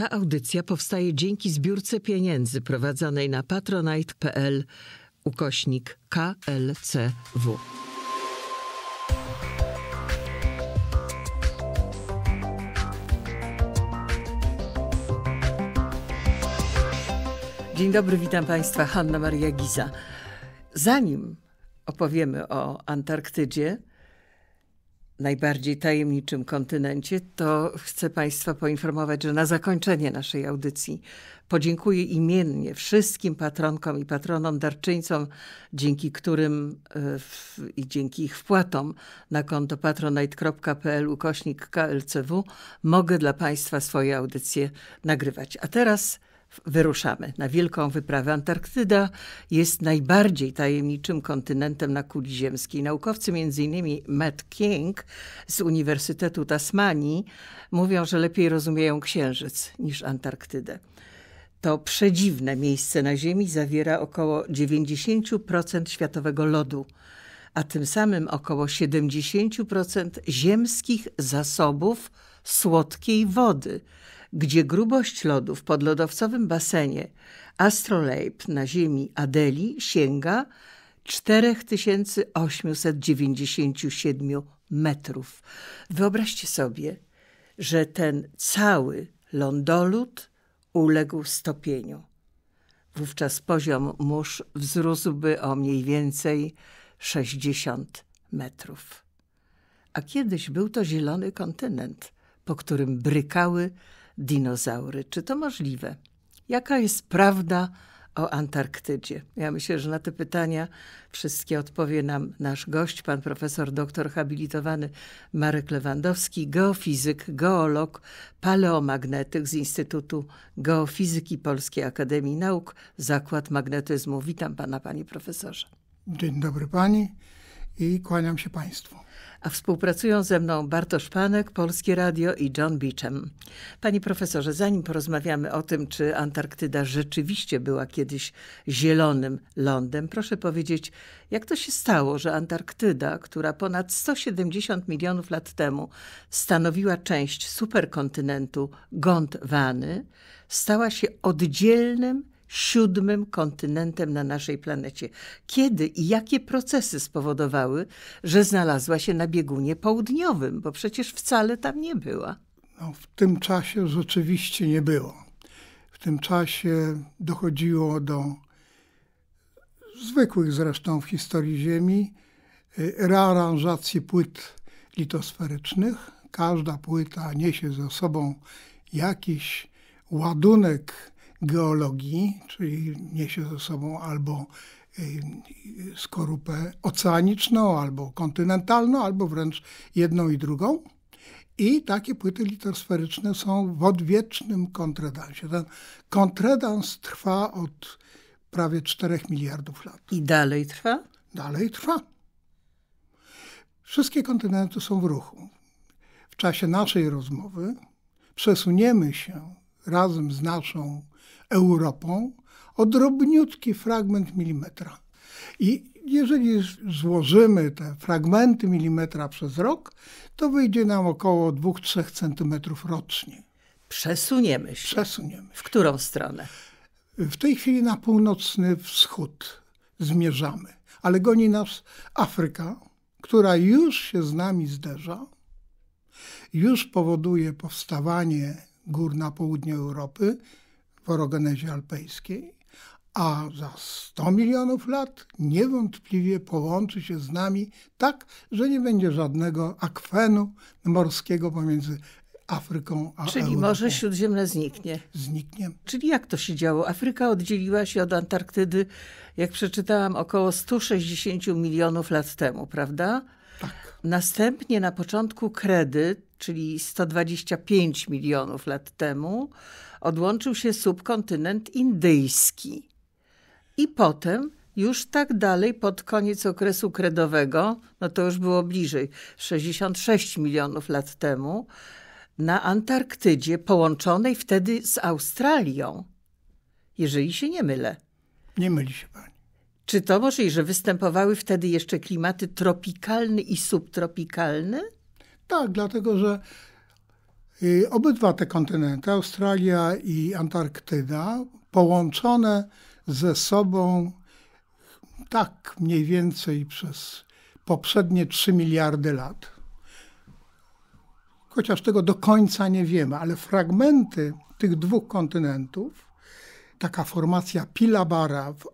Ta audycja powstaje dzięki zbiórce pieniędzy prowadzonej na patronite.pl ukośnik KLCW. Dzień dobry, witam Państwa. Hanna Maria Giza. Zanim opowiemy o Antarktydzie, najbardziej tajemniczym kontynencie, to chcę Państwa poinformować, że na zakończenie naszej audycji podziękuję imiennie wszystkim patronkom i patronom, darczyńcom, dzięki którym e, w, i dzięki ich wpłatom na konto patronite.pl ukośnik KLCW mogę dla Państwa swoje audycje nagrywać. A teraz wyruszamy na wielką wyprawę. Antarktyda jest najbardziej tajemniczym kontynentem na kuli ziemskiej. Naukowcy, m.in. Matt King z Uniwersytetu Tasmanii, mówią, że lepiej rozumieją Księżyc niż Antarktydę. To przedziwne miejsce na Ziemi zawiera około 90% światowego lodu, a tym samym około 70% ziemskich zasobów słodkiej wody – gdzie grubość lodu w podlodowcowym basenie Astroleib na ziemi Adeli sięga 4897 metrów. Wyobraźcie sobie, że ten cały lądolud uległ stopieniu. Wówczas poziom mórz wzrósłby o mniej więcej 60 metrów. A kiedyś był to zielony kontynent, po którym brykały dinozaury. Czy to możliwe? Jaka jest prawda o Antarktydzie? Ja myślę, że na te pytania wszystkie odpowie nam nasz gość, pan profesor doktor habilitowany Marek Lewandowski, geofizyk, geolog, paleomagnetyk z Instytutu Geofizyki Polskiej Akademii Nauk, Zakład Magnetyzmu. Witam pana, panie profesorze. Dzień dobry pani i kłaniam się Państwu. A współpracują ze mną Bartosz Panek, Polskie Radio i John Beecham. Panie profesorze, zanim porozmawiamy o tym, czy Antarktyda rzeczywiście była kiedyś zielonym lądem, proszę powiedzieć, jak to się stało, że Antarktyda, która ponad 170 milionów lat temu stanowiła część superkontynentu Gondwany, stała się oddzielnym siódmym kontynentem na naszej planecie. Kiedy i jakie procesy spowodowały, że znalazła się na biegunie południowym, bo przecież wcale tam nie była? No, w tym czasie rzeczywiście nie było. W tym czasie dochodziło do zwykłych zresztą w historii Ziemi y, rearanżacji płyt litosferycznych. Każda płyta niesie ze sobą jakiś ładunek geologii, czyli niesie ze sobą albo y, skorupę oceaniczną, albo kontynentalną, albo wręcz jedną i drugą. I takie płyty litosferyczne są w odwiecznym kontredansie. Ten kontredans trwa od prawie 4 miliardów lat. I dalej trwa? Dalej trwa. Wszystkie kontynenty są w ruchu. W czasie naszej rozmowy przesuniemy się razem z naszą Europą o drobniutki fragment milimetra. I jeżeli złożymy te fragmenty milimetra przez rok, to wyjdzie nam około 2-3 cm rocznie. Przesuniemy się. Przesuniemy. Się. W którą stronę? W tej chwili na północny wschód zmierzamy, ale goni nas Afryka, która już się z nami zderza, już powoduje powstawanie gór na południu Europy, orogenezie alpejskiej, a za 100 milionów lat niewątpliwie połączy się z nami tak, że nie będzie żadnego akwenu morskiego pomiędzy Afryką a Czyli Europą. Morze Śródziemne zniknie. Zniknie. Czyli jak to się działo? Afryka oddzieliła się od Antarktydy, jak przeczytałam, około 160 milionów lat temu, prawda? Tak. Następnie na początku kredy, czyli 125 milionów lat temu, odłączył się subkontynent indyjski. I potem już tak dalej pod koniec okresu kredowego, no to już było bliżej 66 milionów lat temu, na Antarktydzie, połączonej wtedy z Australią. Jeżeli się nie mylę. Nie myli się pani. Czy to może, że występowały wtedy jeszcze klimaty tropikalny i subtropikalny? Tak, dlatego że Y, obydwa te kontynenty, Australia i Antarktyda, połączone ze sobą tak mniej więcej przez poprzednie 3 miliardy lat. Chociaż tego do końca nie wiemy, ale fragmenty tych dwóch kontynentów, taka formacja Pilabara w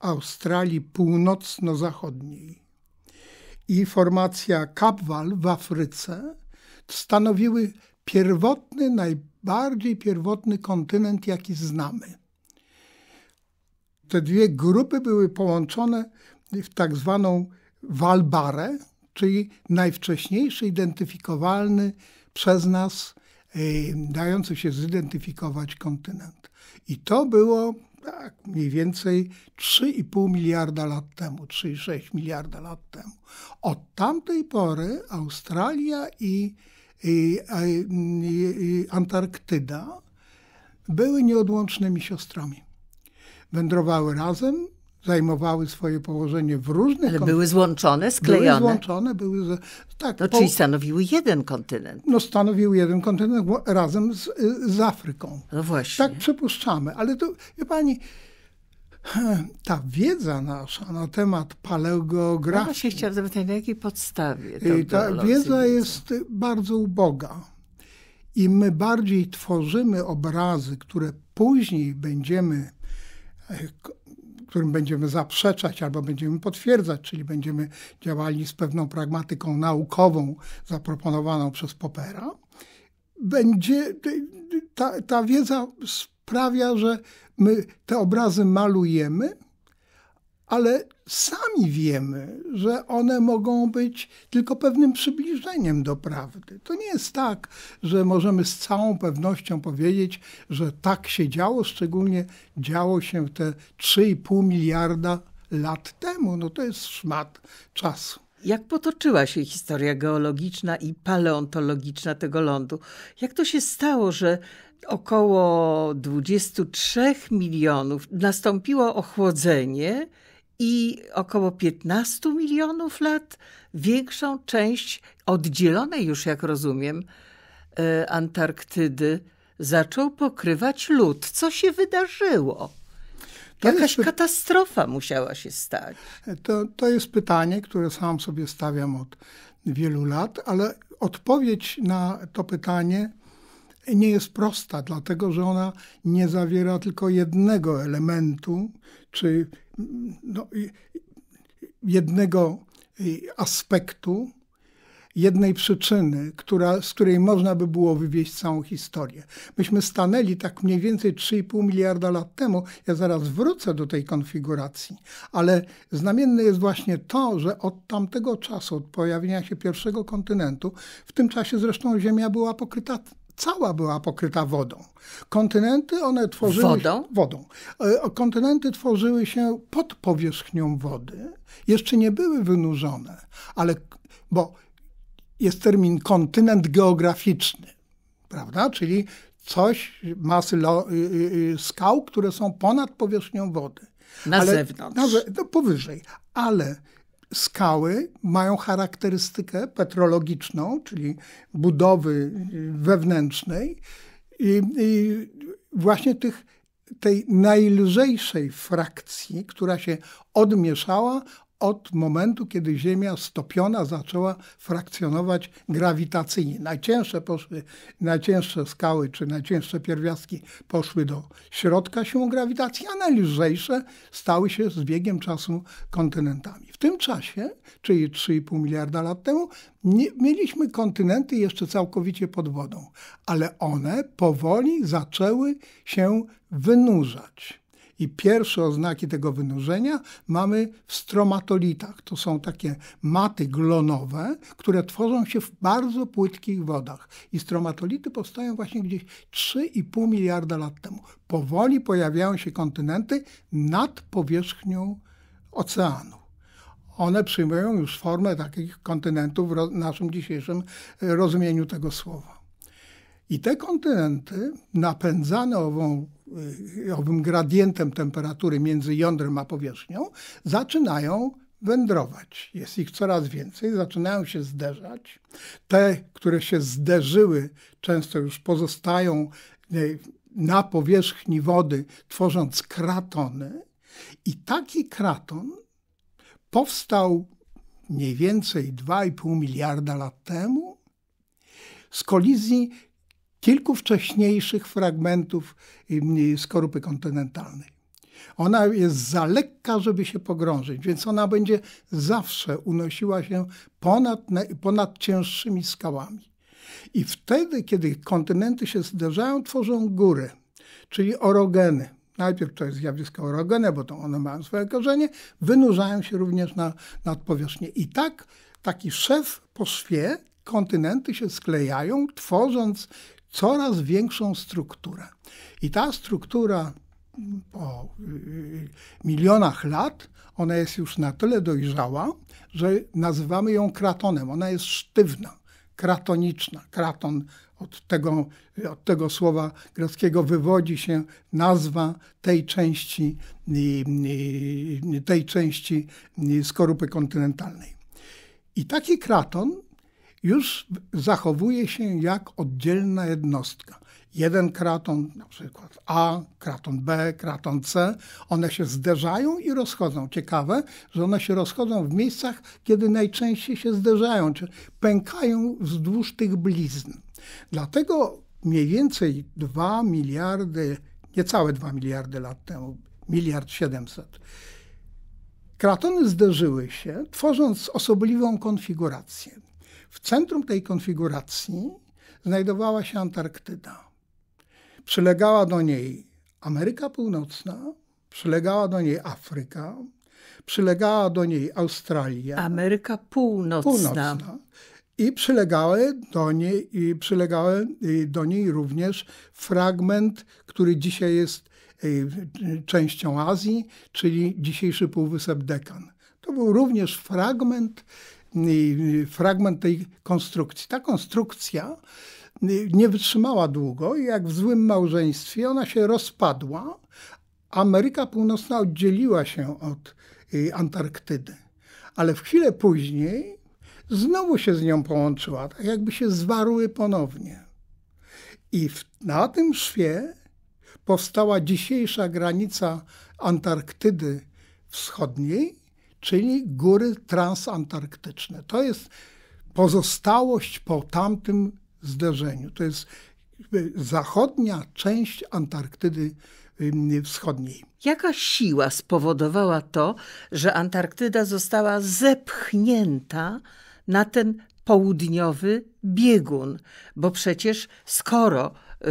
Australii Północno-Zachodniej i formacja Kapwal w Afryce, stanowiły pierwotny, najbardziej pierwotny kontynent, jaki znamy. Te dwie grupy były połączone w tak zwaną Walbarę, czyli najwcześniejszy identyfikowalny przez nas, y, dający się zidentyfikować kontynent. I to było tak, mniej więcej 3,5 miliarda lat temu, 3,6 miliarda lat temu. Od tamtej pory Australia i i Antarktyda były nieodłącznymi siostrami. Wędrowały razem, zajmowały swoje położenie w różnych... Ale były złączone, sklejone? Były złączone, były... Tak, no, po... Czyli stanowiły jeden kontynent. No stanowiły jeden kontynent razem z, y, z Afryką. No właśnie. Tak przypuszczamy, ale to, wie pani, ta wiedza nasza na temat paleogeografii. Ja się chciałam zapytać, na jakiej podstawie? Ta wiedza jest bardzo uboga. I my bardziej tworzymy obrazy, które później będziemy, e, którym będziemy zaprzeczać albo będziemy potwierdzać, czyli będziemy działali z pewną pragmatyką naukową zaproponowaną przez Popera. Będzie ta, ta wiedza sprawia, że My te obrazy malujemy, ale sami wiemy, że one mogą być tylko pewnym przybliżeniem do prawdy. To nie jest tak, że możemy z całą pewnością powiedzieć, że tak się działo, szczególnie działo się te 3,5 miliarda lat temu. No to jest szmat czasu. Jak potoczyła się historia geologiczna i paleontologiczna tego lądu? Jak to się stało, że około 23 milionów nastąpiło ochłodzenie i około 15 milionów lat większą część oddzielonej już, jak rozumiem, e, Antarktydy zaczął pokrywać lód. Co się wydarzyło? To Jakaś katastrofa musiała się stać. To, to jest pytanie, które sam sobie stawiam od wielu lat, ale odpowiedź na to pytanie nie jest prosta, dlatego że ona nie zawiera tylko jednego elementu, czy no, jednego aspektu, jednej przyczyny, która, z której można by było wywieźć całą historię. Myśmy stanęli tak mniej więcej 3,5 miliarda lat temu. Ja zaraz wrócę do tej konfiguracji, ale znamienne jest właśnie to, że od tamtego czasu, od pojawienia się pierwszego kontynentu, w tym czasie zresztą Ziemia była pokryta cała była pokryta wodą. Kontynenty one tworzyły wodą? Się, wodą. E, kontynenty tworzyły się pod powierzchnią wody. Jeszcze nie były wynurzone, ale bo jest termin kontynent geograficzny, prawda? Czyli coś masy lo, y, y, y, skał, które są ponad powierzchnią wody. Na ale, zewnątrz. Na, no, powyżej, ale skały mają charakterystykę petrologiczną, czyli budowy y, wewnętrznej i, i właśnie tych tej najlżejszej frakcji, która się odmieszała od momentu, kiedy Ziemia stopiona zaczęła frakcjonować grawitacyjnie. Najcięższe, poszły, najcięższe skały czy najcięższe pierwiastki poszły do środka siłą grawitacji, a najlżejsze stały się z biegiem czasu kontynentami. W tym czasie, czyli 3,5 miliarda lat temu, nie, mieliśmy kontynenty jeszcze całkowicie pod wodą, ale one powoli zaczęły się wynurzać. I pierwsze oznaki tego wynurzenia mamy w stromatolitach. To są takie maty glonowe, które tworzą się w bardzo płytkich wodach. I stromatolity powstają właśnie gdzieś 3,5 miliarda lat temu. Powoli pojawiają się kontynenty nad powierzchnią oceanu one przyjmują już formę takich kontynentów w naszym dzisiejszym e, rozumieniu tego słowa. I te kontynenty napędzane ową, y, owym gradientem temperatury między jądrem a powierzchnią zaczynają wędrować. Jest ich coraz więcej, zaczynają się zderzać. Te, które się zderzyły, często już pozostają y, na powierzchni wody, tworząc kratony. I taki kraton powstał mniej więcej 2,5 miliarda lat temu z kolizji kilku wcześniejszych fragmentów skorupy kontynentalnej. Ona jest za lekka, żeby się pogrążyć, więc ona będzie zawsze unosiła się ponad, ponad cięższymi skałami. I wtedy, kiedy kontynenty się zderzają, tworzą góry, czyli orogeny. Najpierw to jest zjawisko orogene, bo to one mają swoje korzenie, wynurzają się również na, nad powierzchnię. I tak taki szef po szwie kontynenty się sklejają, tworząc coraz większą strukturę. I ta struktura po y, y, milionach lat, ona jest już na tyle dojrzała, że nazywamy ją kratonem. Ona jest sztywna, kratoniczna. Kraton od tego, od tego słowa greckiego wywodzi się nazwa tej części, y, tej części skorupy kontynentalnej. I taki kraton już zachowuje się jak oddzielna jednostka. Jeden kraton, na przykład A, kraton B, kraton C, one się zderzają i rozchodzą. Ciekawe, że one się rozchodzą w miejscach, kiedy najczęściej się zderzają, czy pękają wzdłuż tych blizn. Dlatego mniej więcej 2 miliardy, niecałe 2 miliardy lat temu, miliard 700, Kratony zderzyły się, tworząc osobliwą konfigurację. W centrum tej konfiguracji znajdowała się Antarktyda. Przylegała do niej Ameryka Północna, przylegała do niej Afryka, przylegała do niej Australia. Ameryka Północna. Północna i przylegały do niej, i przylegały do niej również fragment, który dzisiaj jest e, częścią Azji, czyli dzisiejszy Półwysep Dekan. To był również fragment fragment tej konstrukcji. Ta konstrukcja y, nie wytrzymała długo i jak w złym małżeństwie ona się rozpadła. Ameryka Północna oddzieliła się od y, Antarktydy, ale w chwilę później znowu się z nią połączyła, tak jakby się zwarły ponownie. I w, na tym szwie powstała dzisiejsza granica Antarktydy Wschodniej czyli góry transantarktyczne. To jest pozostałość po tamtym zderzeniu. To jest zachodnia część Antarktydy Wschodniej. Jaka siła spowodowała to, że Antarktyda została zepchnięta na ten południowy biegun? Bo przecież skoro y,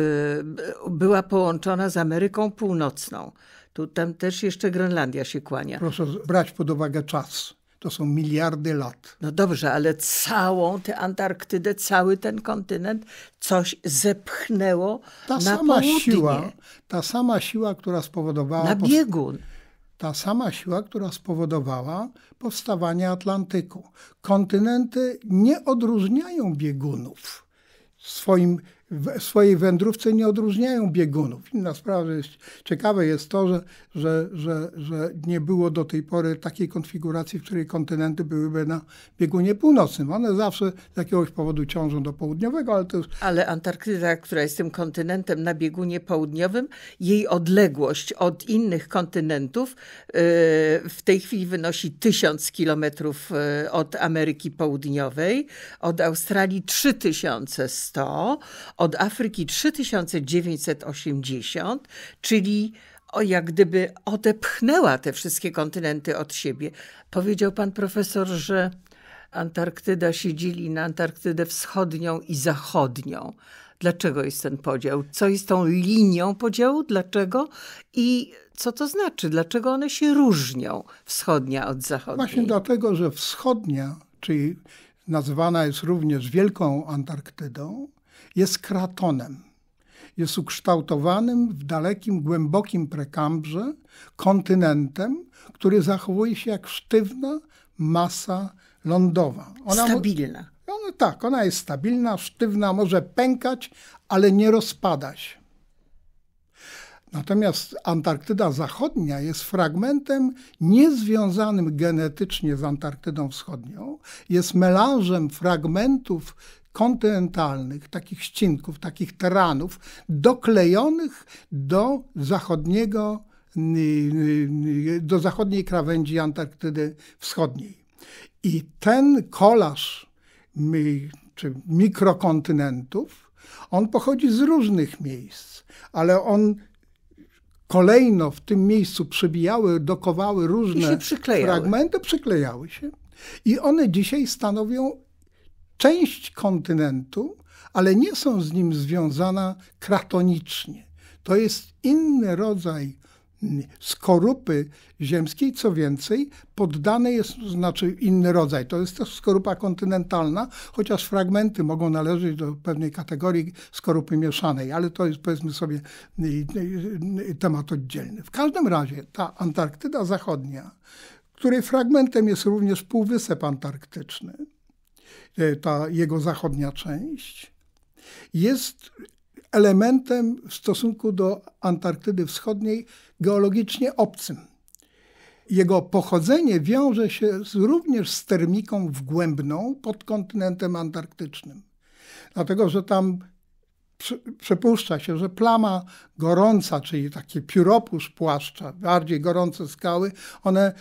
była połączona z Ameryką Północną, tu tam też jeszcze Grenlandia się kłania. Proszę brać pod uwagę czas. To są miliardy lat. No dobrze, ale całą tę Antarktydę, cały ten kontynent coś zepchnęło ta na sama południe. siła, Ta sama siła, która spowodowała... Na biegun. Ta sama siła, która spowodowała powstawanie Atlantyku. Kontynenty nie odróżniają biegunów swoim w swojej wędrówce nie odróżniają biegunów. Inna sprawa, jest, ciekawe jest to, że, że, że, że nie było do tej pory takiej konfiguracji, w której kontynenty byłyby na biegunie północnym. One zawsze z jakiegoś powodu ciążą do południowego, ale to już... Ale Antarktyda, która jest tym kontynentem na biegunie południowym, jej odległość od innych kontynentów yy, w tej chwili wynosi tysiąc kilometrów y, od Ameryki Południowej, od Australii 3100, od Afryki 3980, czyli o, jak gdyby odepchnęła te wszystkie kontynenty od siebie. Powiedział pan profesor, że Antarktyda się dzieli na Antarktydę wschodnią i zachodnią. Dlaczego jest ten podział? Co jest tą linią podziału? Dlaczego? I co to znaczy? Dlaczego one się różnią, wschodnia od zachodniej? Właśnie dlatego, że wschodnia, czyli nazywana jest również Wielką Antarktydą, jest kratonem. Jest ukształtowanym w dalekim, głębokim prekambrze kontynentem, który zachowuje się jak sztywna masa lądowa. Ona stabilna. Ona, tak, ona jest stabilna, sztywna, może pękać, ale nie rozpada się. Natomiast Antarktyda Zachodnia jest fragmentem niezwiązanym genetycznie z Antarktydą Wschodnią, jest melanżem fragmentów kontynentalnych, takich ścinków, takich teranów, doklejonych do zachodniego, y, y, do zachodniej krawędzi Antarktydy Wschodniej. I ten kolaż czy mikrokontynentów, on pochodzi z różnych miejsc, ale on kolejno w tym miejscu przybijały, dokowały różne przyklejały. fragmenty, przyklejały się. I one dzisiaj stanowią część kontynentu, ale nie są z nim związana kratonicznie. To jest inny rodzaj skorupy ziemskiej, co więcej, poddany jest, znaczy inny rodzaj. To jest też skorupa kontynentalna, chociaż fragmenty mogą należeć do pewnej kategorii skorupy mieszanej, ale to jest powiedzmy sobie temat oddzielny. W każdym razie ta Antarktyda Zachodnia, której fragmentem jest również Półwysep Antarktyczny, E, ta jego zachodnia część, jest elementem w stosunku do Antarktydy Wschodniej geologicznie obcym. Jego pochodzenie wiąże się z, również z termiką wgłębną pod kontynentem antarktycznym. Dlatego, że tam przypuszcza się, że plama gorąca, czyli takie pióropusz płaszcza, bardziej gorące skały, one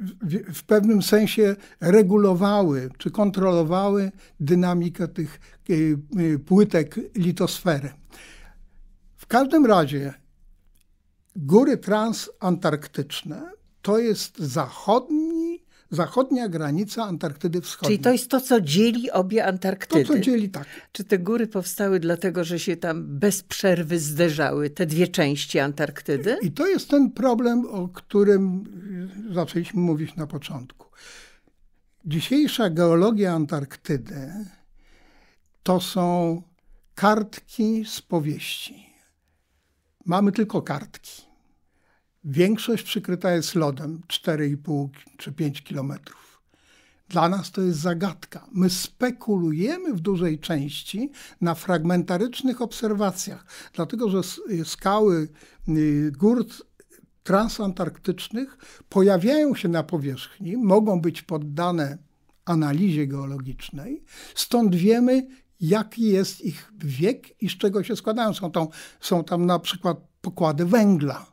w, w pewnym sensie regulowały czy kontrolowały dynamikę tych e, e, płytek litosfery. W każdym razie góry transantarktyczne to jest zachodni zachodnia granica Antarktydy Wschodniej. Czyli to jest to, co dzieli obie Antarktydy. To, co dzieli, tak. Czy te góry powstały dlatego, że się tam bez przerwy zderzały, te dwie części Antarktydy? I to jest ten problem, o którym zaczęliśmy mówić na początku. Dzisiejsza geologia Antarktydy to są kartki z powieści. Mamy tylko kartki. Większość przykryta jest lodem 4,5 czy 5 kilometrów. Dla nas to jest zagadka. My spekulujemy w dużej części na fragmentarycznych obserwacjach, dlatego że y, skały y, gór transantarktycznych pojawiają się na powierzchni, mogą być poddane analizie geologicznej, stąd wiemy, jaki jest ich wiek i z czego się składają. Są tam, są tam na przykład pokłady węgla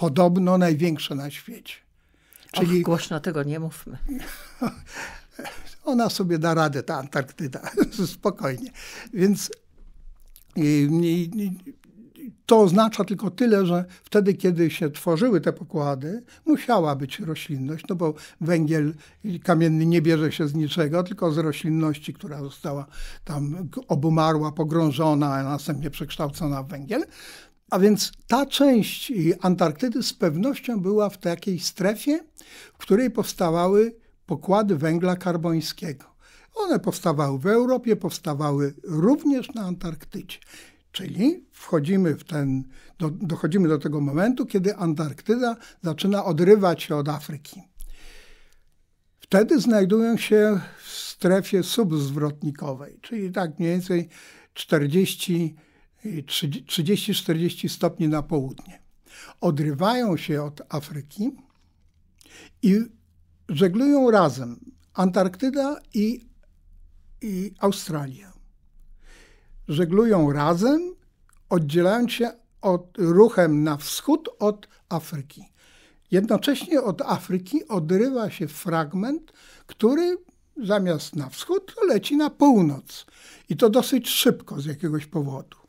podobno największa na świecie. Czyli... Och, głośno tego nie mówmy. Ona sobie da radę, ta Antarktyda, spokojnie. Więc y, y, y, to oznacza tylko tyle, że wtedy, kiedy się tworzyły te pokłady, musiała być roślinność, no bo węgiel kamienny nie bierze się z niczego, tylko z roślinności, która została tam obumarła, pogrążona, a następnie przekształcona w węgiel. A więc ta część Antarktydy z pewnością była w takiej strefie, w której powstawały pokłady węgla karbońskiego. One powstawały w Europie, powstawały również na Antarktydzie. Czyli wchodzimy w ten, do, dochodzimy do tego momentu, kiedy Antarktyda zaczyna odrywać się od Afryki. Wtedy znajdują się w strefie subzwrotnikowej, czyli tak mniej więcej 40 30-40 stopni na południe. Odrywają się od Afryki i żeglują razem Antarktyda i, i Australia. Żeglują razem, oddzielając się od, ruchem na wschód od Afryki. Jednocześnie od Afryki odrywa się fragment, który zamiast na wschód leci na północ. I to dosyć szybko z jakiegoś powodu.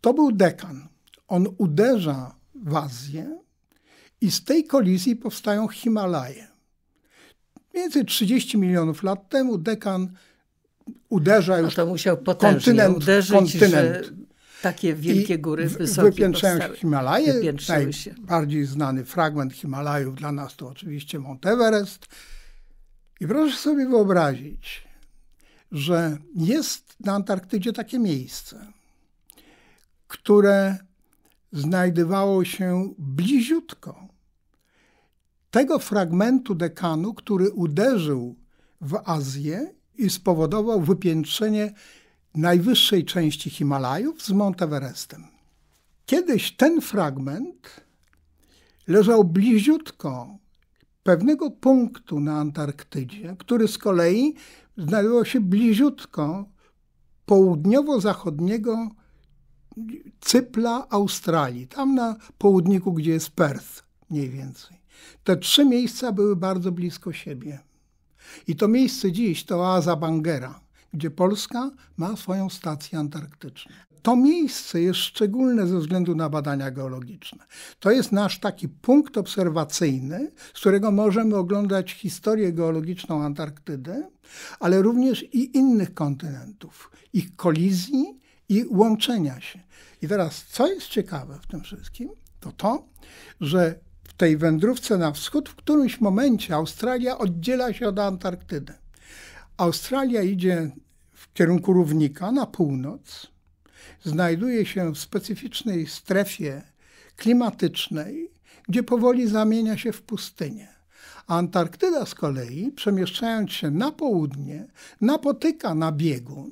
To był dekan. On uderza w Azję i z tej kolizji powstają Himalaje. Mniej więcej 30 milionów lat temu dekan uderza już no to musiał kontynent, uderzyć, kontynent. Że takie wielkie góry wysokie Wypiętrzają się Himalaje. Się. Najbardziej znany fragment Himalajów dla nas to oczywiście Mount Everest. I proszę sobie wyobrazić, że jest na Antarktydzie takie miejsce – które znajdowało się bliziutko tego fragmentu dekanu, który uderzył w Azję i spowodował wypiętrzenie najwyższej części Himalajów z Monteverestem. Kiedyś ten fragment leżał bliziutko pewnego punktu na Antarktydzie, który z kolei znajdował się bliziutko południowo-zachodniego Cypla Australii, tam na południku, gdzie jest Perth mniej więcej. Te trzy miejsca były bardzo blisko siebie. I to miejsce dziś to oaza Bangera, gdzie Polska ma swoją stację antarktyczną. To miejsce jest szczególne ze względu na badania geologiczne. To jest nasz taki punkt obserwacyjny, z którego możemy oglądać historię geologiczną Antarktydy, ale również i innych kontynentów, ich kolizji i łączenia się. I teraz, co jest ciekawe w tym wszystkim, to to, że w tej wędrówce na wschód w którymś momencie Australia oddziela się od Antarktydy. Australia idzie w kierunku równika na północ, znajduje się w specyficznej strefie klimatycznej, gdzie powoli zamienia się w pustynię. A Antarktyda z kolei, przemieszczając się na południe, napotyka na biegun,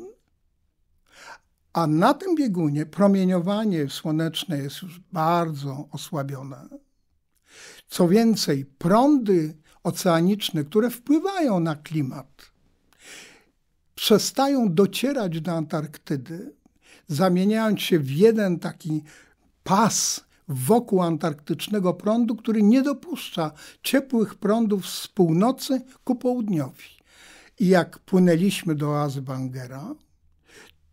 a na tym biegunie promieniowanie słoneczne jest już bardzo osłabione. Co więcej, prądy oceaniczne, które wpływają na klimat, przestają docierać do Antarktydy, zamieniając się w jeden taki pas wokół antarktycznego prądu, który nie dopuszcza ciepłych prądów z północy ku południowi. I jak płynęliśmy do oazy Bangera,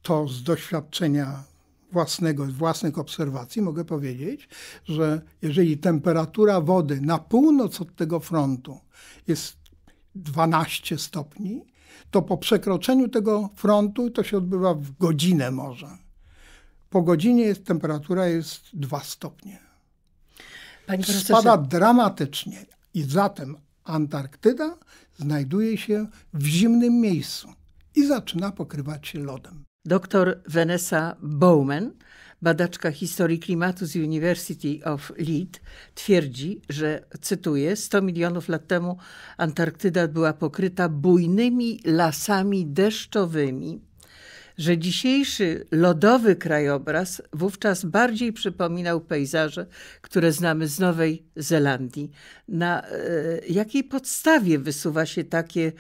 to z doświadczenia własnego, własnych obserwacji mogę powiedzieć, że jeżeli temperatura wody na północ od tego frontu jest 12 stopni, to po przekroczeniu tego frontu to się odbywa w godzinę może. Po godzinie jest, temperatura jest 2 stopnie. Panie Spada dramatycznie i zatem Antarktyda znajduje się w zimnym miejscu i zaczyna pokrywać się lodem dr Vanessa Bowman, badaczka historii klimatu z University of Leeds, twierdzi, że, cytuję, 100 milionów lat temu Antarktyda była pokryta bujnymi lasami deszczowymi że dzisiejszy lodowy krajobraz wówczas bardziej przypominał pejzaże, które znamy z Nowej Zelandii. Na e, jakiej podstawie wysuwa się takie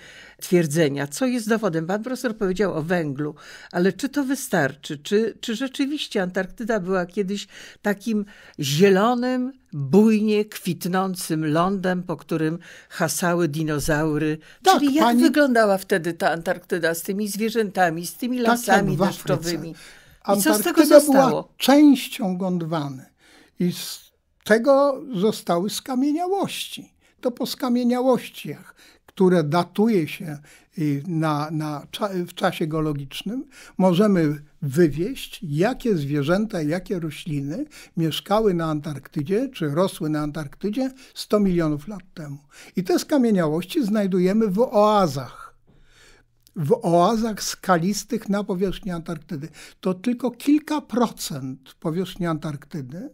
twierdzenia? Co jest dowodem? Pan profesor powiedział o węglu, ale czy to wystarczy? Czy, czy rzeczywiście Antarktyda była kiedyś takim zielonym, bujnie kwitnącym lądem, po którym hasały dinozaury. Tak, Czyli jak pani... wyglądała wtedy ta Antarktyda z tymi zwierzętami, z tymi tak lasami tak deszczowymi? Antarktyda I co z tego zostało? była częścią Gondwany i z tego zostały skamieniałości. To po skamieniałościach, które datuje się na, na, w czasie geologicznym, możemy wywieść, jakie zwierzęta, jakie rośliny mieszkały na Antarktydzie, czy rosły na Antarktydzie 100 milionów lat temu. I te skamieniałości znajdujemy w oazach w oazach skalistych na powierzchni Antarktydy. To tylko kilka procent powierzchni Antarktydy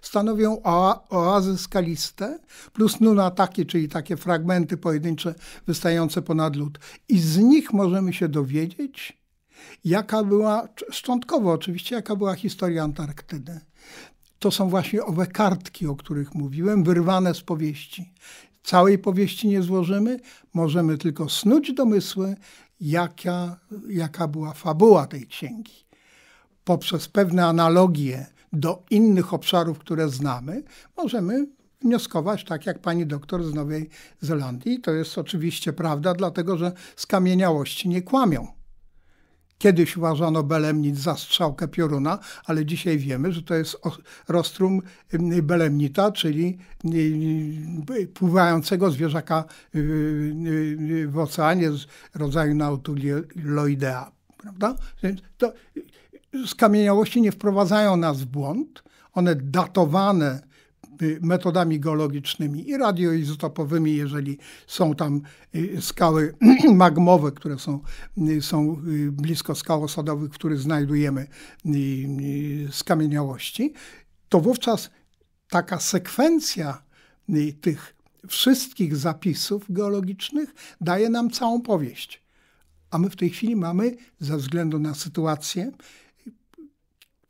stanowią oazy skaliste plus nunataki, czyli takie fragmenty pojedyncze wystające ponad lód. I z nich możemy się dowiedzieć, jaka była, szczątkowo oczywiście, jaka była historia Antarktydy. To są właśnie owe kartki, o których mówiłem, wyrwane z powieści. Całej powieści nie złożymy, możemy tylko snuć domysły, jaka, jaka była fabuła tej księgi. Poprzez pewne analogie do innych obszarów, które znamy, możemy wnioskować, tak jak pani doktor z Nowej Zelandii. To jest oczywiście prawda, dlatego że skamieniałości nie kłamią. Kiedyś uważano belemnit za strzałkę pioruna, ale dzisiaj wiemy, że to jest rostrum mm, belemnita, czyli y, y, y, pływającego zwierzaka w oceanie z rodzaju Nautiloidea. Prawda? To skamieniałości nie wprowadzają nas w błąd. One datowane y, metodami geologicznymi i radioizotopowymi, jeżeli są tam y, skały magmowe, które są, y, są blisko skał osadowych, w których znajdujemy skamieniałości, to wówczas taka sekwencja tych wszystkich zapisów geologicznych daje nam całą powieść. A my w tej chwili mamy, ze względu na sytuację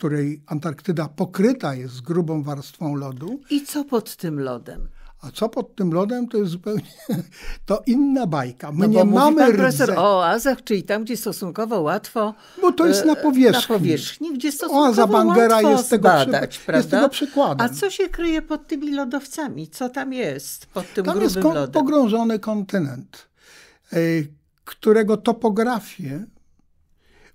której Antarktyda pokryta jest grubą warstwą lodu. I co pod tym lodem? A co pod tym lodem, to jest zupełnie to inna bajka. My no nie mamy pan profesor o oazach, czyli tam, gdzie stosunkowo łatwo. Bo to jest e, na powierzchni. Na powierzchni, gdzie stosunkowo Oaza Bangera łatwo jest tego, zbadać, przy, jest tego przykładem. A co się kryje pod tymi lodowcami? Co tam jest pod tym tam grubym jest kon- lodem? pogrążony kontynent, e, którego topografię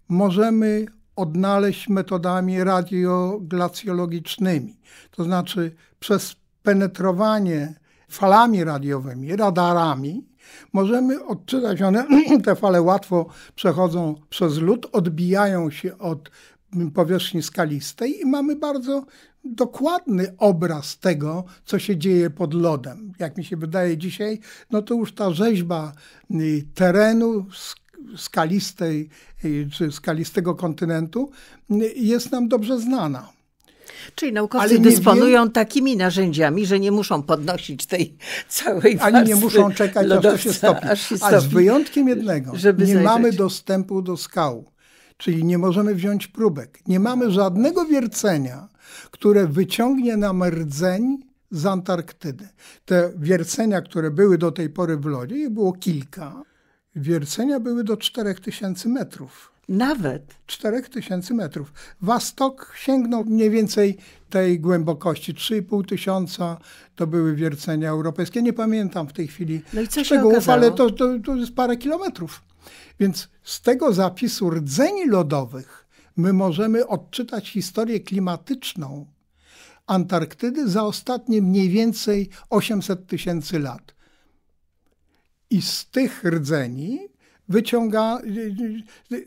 możemy odnaleźć metodami radioglaciologicznymi, to znaczy przez penetrowanie falami radiowymi, radarami, możemy odczytać one, te fale łatwo przechodzą przez lód, odbijają się od powierzchni skalistej i mamy bardzo dokładny obraz tego, co się dzieje pod lodem. Jak mi się wydaje dzisiaj, no to już ta rzeźba y, terenu, skalistej y, czy skalistego kontynentu y, jest nam dobrze znana. Czyli naukowcy Ale dysponują wiem, takimi narzędziami, że nie muszą podnosić tej całej warstwy Ani nie muszą czekać, lodowca, aż to się stopi. Aż się stopi, A z wyjątkiem jednego, nie zajrzeć. mamy dostępu do skał, czyli nie możemy wziąć próbek. Nie mamy żadnego wiercenia, które wyciągnie nam rdzeń z Antarktydy. Te wiercenia, które były do tej pory w lodzie, ich było kilka Wiercenia były do 4000 metrów. Nawet? 4000 metrów. Wastok sięgnął mniej więcej tej głębokości. 3,5 tysiąca to były wiercenia europejskie. Nie pamiętam w tej chwili no i co szczegółów, ale to, to, to jest parę kilometrów. Więc z tego zapisu rdzeni lodowych my możemy odczytać historię klimatyczną Antarktydy za ostatnie mniej więcej 800 tysięcy lat i z tych rdzeni wyciąga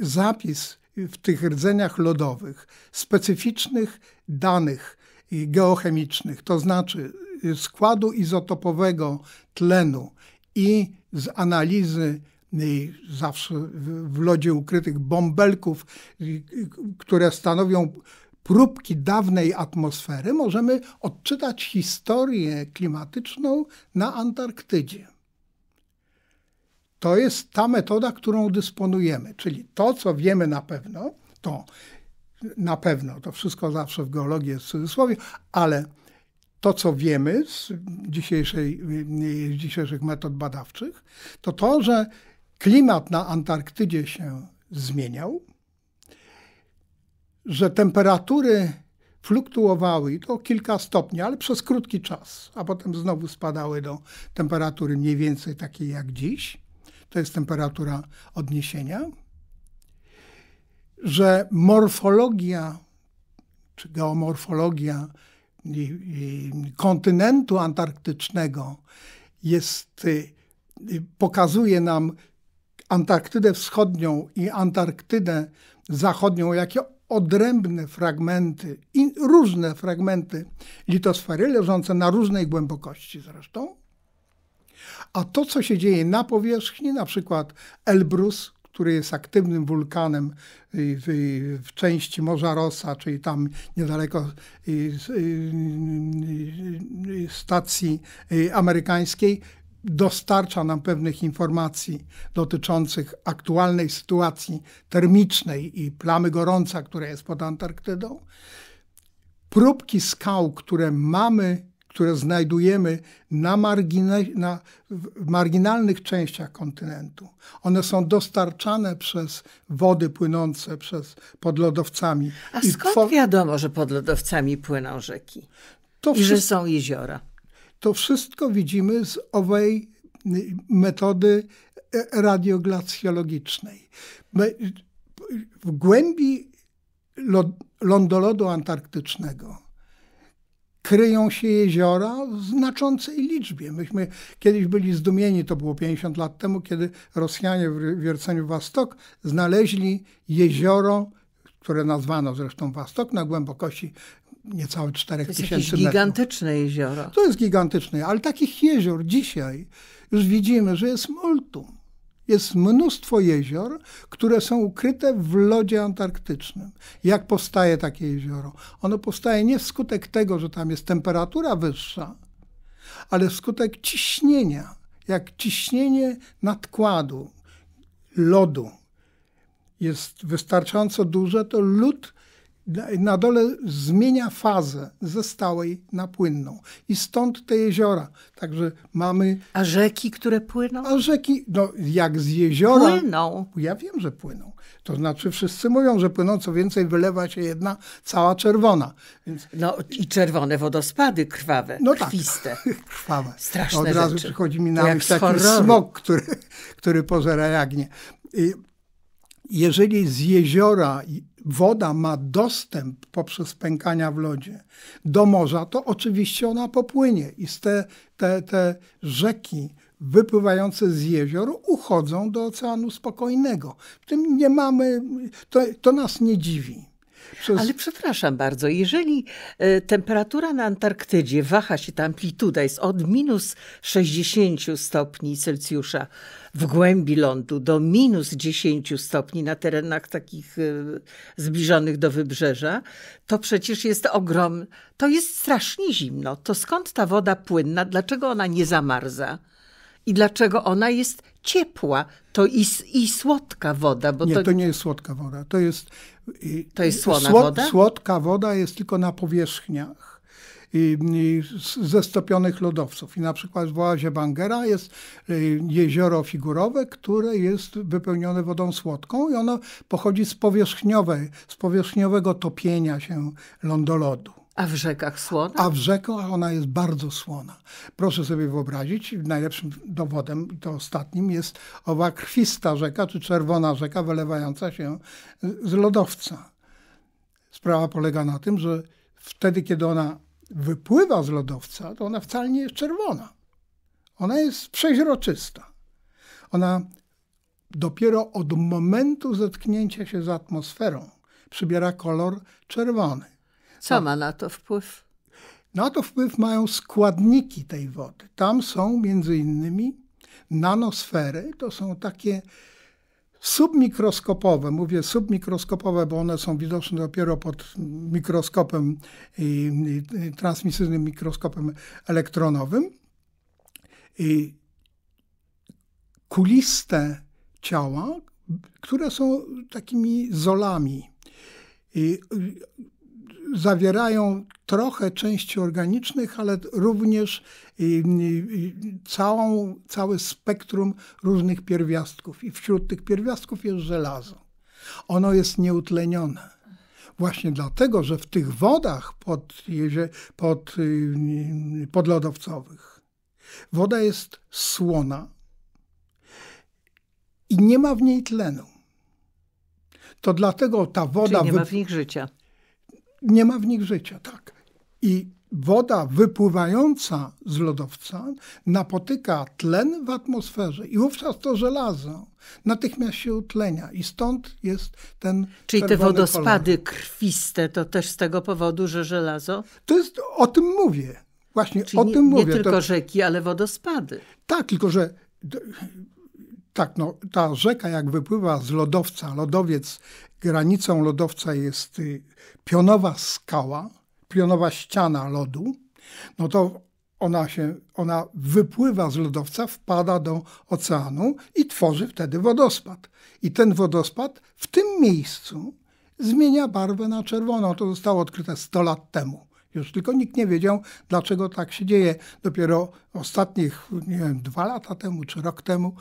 zapis w tych rdzeniach lodowych specyficznych danych geochemicznych, to znaczy składu izotopowego tlenu i z analizy zawsze w lodzie ukrytych bąbelków, które stanowią próbki dawnej atmosfery, możemy odczytać historię klimatyczną na Antarktydzie to jest ta metoda, którą dysponujemy, czyli to, co wiemy na pewno, to na pewno, to wszystko zawsze w geologii jest w cudzysłowie, ale to, co wiemy z, dzisiejszej, z dzisiejszych metod badawczych, to to, że klimat na Antarktydzie się zmieniał, że temperatury fluktuowały i to o kilka stopni, ale przez krótki czas, a potem znowu spadały do temperatury mniej więcej takiej jak dziś to jest temperatura odniesienia, że morfologia czy geomorfologia kontynentu antarktycznego jest, y, y, pokazuje nam Antarktydę Wschodnią i Antarktydę Zachodnią, jakie odrębne fragmenty, różne fragmenty litosfery, leżące na różnej głębokości zresztą, a to, co się dzieje na powierzchni, na przykład Elbrus, który jest aktywnym wulkanem y, w, y, w, części Morza Rosa, czyli tam niedaleko y, stacji amerykańskiej, dostarcza nam pewnych informacji dotyczących aktualnej sytuacji termicznej i plamy gorąca, która jest pod Antarktydą. Próbki skał, które mamy które znajdujemy na, margine, na marginalnych częściach kontynentu. One są dostarczane przez wody płynące przez podlodowcami. A skąd kwot... wiadomo, że podlodowcami płyną rzeki? To I że są jeziora? To wszystko widzimy z owej metody radioglaciologicznej. W głębi lądolodu antarktycznego kryją się jeziora w znaczącej liczbie. Myśmy kiedyś byli zdumieni, to było 50 lat temu, kiedy Rosjanie w Wierceniu Wastok znaleźli jezioro, które nazwano zresztą Wastok, na głębokości niecałe 4000 metrów. To jest gigantyczne jezioro. To jest gigantyczne, ale takich jezior dzisiaj już widzimy, że jest multum jest mnóstwo jezior, które są ukryte w lodzie antarktycznym. Jak powstaje takie jezioro? Ono powstaje nie wskutek tego, że tam jest temperatura wyższa, ale wskutek ciśnienia, jak ciśnienie nadkładu lodu jest wystarczająco duże, to lód na dole zmienia fazę ze stałej na płynną. I stąd te jeziora. Także mamy. A rzeki, które płyną? A rzeki, no jak z jeziora. Płyną. Ja wiem, że płyną. To znaczy wszyscy mówią, że płyną, co więcej, wylewa się jedna cała czerwona. Więc... No i czerwone wodospady krwawe, no tak. krwiste. Tak. Krwawe. Straszne Od razu rzeczy. przychodzi mi na myśl taki horroru. smok, który, który pożera jagnie. I y, jeżeli z jeziora woda ma dostęp poprzez pękania w lodzie do morza, to oczywiście ona popłynie i te, te, te rzeki wypływające z jezior uchodzą do Oceanu Spokojnego. W tym nie mamy, to, to nas nie dziwi. Przez... Ale przepraszam bardzo, jeżeli e, temperatura na Antarktydzie waha się ta amplituda, jest od minus 60 stopni Celsjusza w głębi lądu do minus 10 stopni na terenach takich y, zbliżonych do wybrzeża, to przecież jest ogrom, to jest strasznie zimno. To skąd ta woda płynna, dlaczego ona nie zamarza? I dlaczego ona jest ciepła? To i, i słodka woda. Bo nie, to... to nie jest słodka woda. To jest, y, to jest y, słona słod, woda? Słodka woda jest tylko na powierzchniach ze stopionych lodowców. I na przykład w oazie Bangera jest y, jezioro figurowe, które jest wypełnione wodą słodką i ono pochodzi z, powierzchniowej, z powierzchniowego topienia się lądolodu. A w rzekach słona? A w rzekach ona jest bardzo słona. Proszę sobie wyobrazić, najlepszym dowodem, to ostatnim, jest owa krwista rzeka, czy czerwona rzeka wylewająca się z lodowca. Sprawa polega na tym, że wtedy, kiedy ona wypływa z lodowca, to ona wcale nie jest czerwona. Ona jest przeźroczysta. Ona dopiero od momentu zetknięcia się z atmosferą przybiera kolor czerwony. Co ma na to wpływ? Na to wpływ mają składniki tej wody. Tam są między innymi nanosfery, to są takie submikroskopowe, mówię submikroskopowe, bo one są widoczne dopiero pod mikroskopem transmisyjnym, mikroskopem elektronowym, kuliste ciała, które są takimi zolami zawierają trochę części organicznych, ale również całą, całe spektrum różnych pierwiastków. I wśród tych pierwiastków jest żelazo. Ono jest nieutlenione. Właśnie dlatego, że w tych wodach pod, pod, y, y, podlodowcowych woda jest słona i nie ma w niej tlenu to dlatego ta woda. Czyli nie ma w nich życia nie ma w nich życia, tak. I woda wypływająca z lodowca napotyka tlen w atmosferze i wówczas to żelazo natychmiast się utlenia i stąd jest ten Czyli te wodospady kolor. krwiste to też z tego powodu, że żelazo? To jest, o tym mówię. Właśnie Czyli o nie, tym mówię. Nie tylko to... rzeki, ale wodospady. Tak, tylko że tak, no, ta rzeka jak wypływa z lodowca, lodowiec Granicą lodowca jest y, pionowa skała, pionowa ściana lodu. No to ona, się, ona wypływa z lodowca, wpada do oceanu i tworzy wtedy wodospad. I ten wodospad w tym miejscu zmienia barwę na czerwoną. To zostało odkryte 100 lat temu już, tylko nikt nie wiedział, dlaczego tak się dzieje. Dopiero ostatnich, nie wiem, dwa lata temu czy rok temu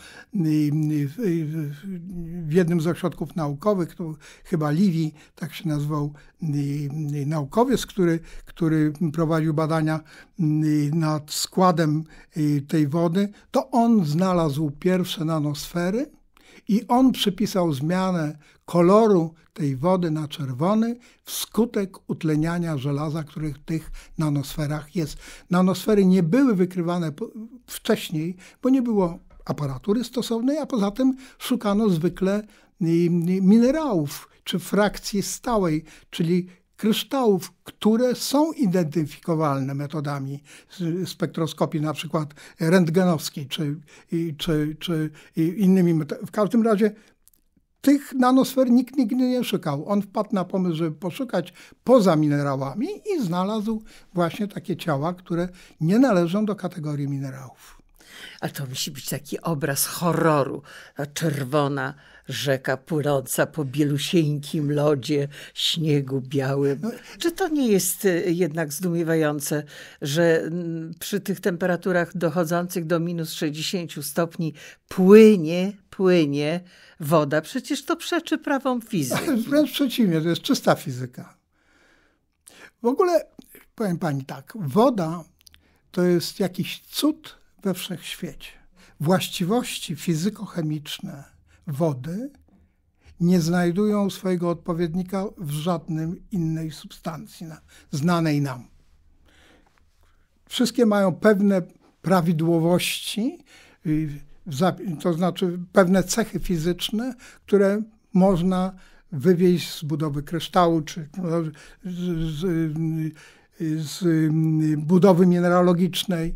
w jednym z ośrodków naukowych, to chyba Livi, tak się nazywał naukowiec, który, który prowadził badania nad składem tej wody, to on znalazł pierwsze nanosfery, i on przypisał zmianę koloru tej wody na czerwony wskutek utleniania żelaza, których w tych nanosferach jest. Nanosfery nie były wykrywane wcześniej, bo nie było aparatury stosownej, a poza tym szukano zwykle minerałów czy frakcji stałej, czyli kryształów, które są identyfikowalne metodami spektroskopii, na przykład rentgenowskiej czy, czy, czy innymi. W każdym razie tych nanosfer nikt nigdy nie szukał. On wpadł na pomysł, żeby poszukać poza minerałami i znalazł właśnie takie ciała, które nie należą do kategorii minerałów. Ale to musi być taki obraz horroru. Czerwona rzeka płynąca po bielusieńkim lodzie, śniegu białym. No, Czy to nie jest e, jednak zdumiewające, że przy tych temperaturach dochodzących do minus 60 stopni płynie, płynie woda? Przecież to przeczy prawom fizyki. wręcz przeciwnie, to jest czysta fizyka. W ogóle powiem pani tak, woda to jest jakiś cud we wszechświecie. Właściwości fizyko-chemiczne wody nie znajdują swojego odpowiednika w żadnym innej substancji znanej nam. Wszystkie mają pewne prawidłowości, y, to znaczy pewne cechy fizyczne, które można wywieźć z budowy kryształu czy no, z, z, z budowy mineralogicznej.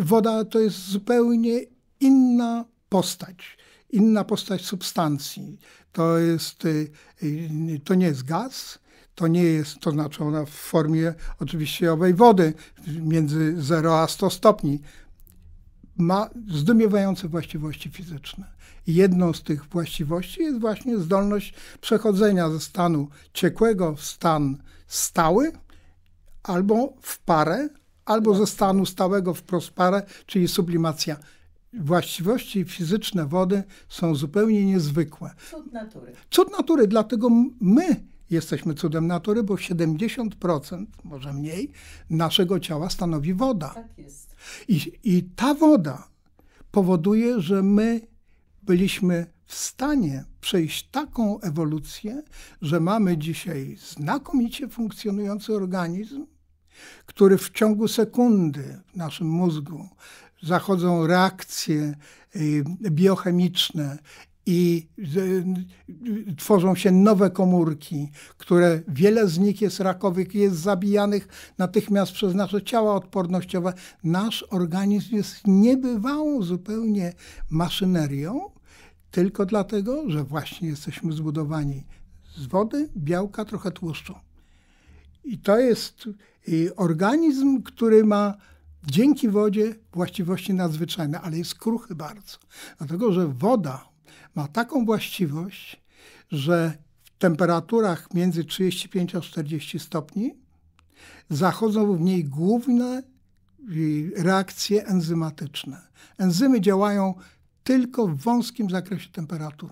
Woda to jest zupełnie inna postać inna postać substancji. To, jest, y, y, to nie jest gaz, to nie jest, to znaczy ona w formie oczywiście owej wody między 0 a 100 stopni. Ma zdumiewające właściwości fizyczne. Jedną z tych właściwości jest właśnie zdolność przechodzenia ze stanu ciekłego w stan stały albo w parę, albo ze stanu stałego w prosparę, czyli sublimacja właściwości fizyczne wody są zupełnie niezwykłe. Cud natury. Cud natury, dlatego my jesteśmy cudem natury, bo 70%, może mniej, naszego ciała stanowi woda. Tak jest. I, i ta woda powoduje, że my byliśmy w stanie przejść taką ewolucję, że mamy dzisiaj znakomicie funkcjonujący organizm, który w ciągu sekundy w naszym mózgu zachodzą reakcje y, biochemiczne i y, y, tworzą się nowe komórki, które wiele z nich jest rakowych, jest zabijanych natychmiast przez nasze ciała odpornościowe. Nasz organizm jest niebywałą zupełnie maszynerią, tylko dlatego, że właśnie jesteśmy zbudowani z wody, białka, trochę tłuszczu. I to jest organizm, który ma dzięki wodzie właściwości nadzwyczajne, ale jest kruchy bardzo. Dlatego, że woda ma taką właściwość, że w temperaturach między 35 a 40 stopni zachodzą w niej główne y, reakcje enzymatyczne. Enzymy działają tylko w wąskim zakresie temperatur.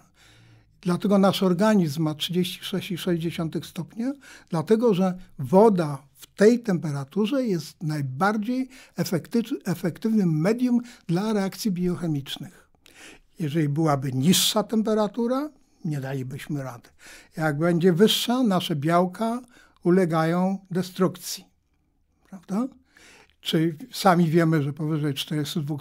Dlatego nasz organizm ma 36,6 stopnia, dlatego że woda tej temperaturze jest najbardziej efektywnym medium dla reakcji biochemicznych. Jeżeli byłaby niższa temperatura, nie dalibyśmy rady. Jak będzie wyższa, nasze białka ulegają destrukcji. Prawda? Czy sami wiemy, że powyżej 42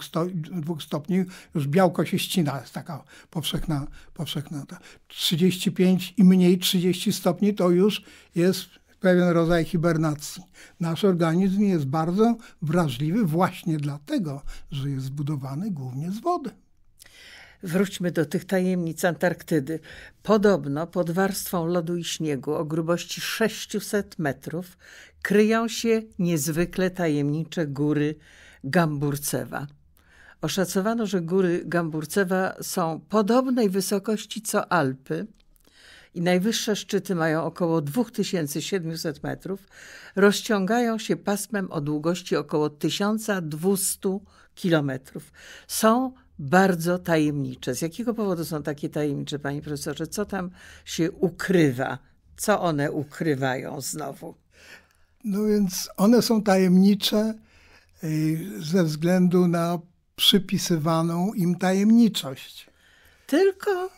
stopni już białko się ścina, jest taka powszechna. powszechna 35 i mniej 30 stopni to już jest pewien rodzaj hibernacji. Nasz organizm jest bardzo wrażliwy właśnie dlatego, że jest zbudowany głównie z wody. Wróćmy do tych tajemnic Antarktydy. Podobno pod warstwą lodu i śniegu o grubości 600 metrów kryją się niezwykle tajemnicze góry Gamburcewa. Oszacowano, że góry Gamburcewa są podobnej wysokości co Alpy i najwyższe szczyty mają około 2700 metrów, rozciągają się pasmem o długości około 1200 kilometrów. Są bardzo tajemnicze. Z jakiego powodu są takie tajemnicze, pani profesorze? Co tam się ukrywa? Co one ukrywają znowu? No więc one są tajemnicze y, ze względu na przypisywaną im tajemniczość. Tylko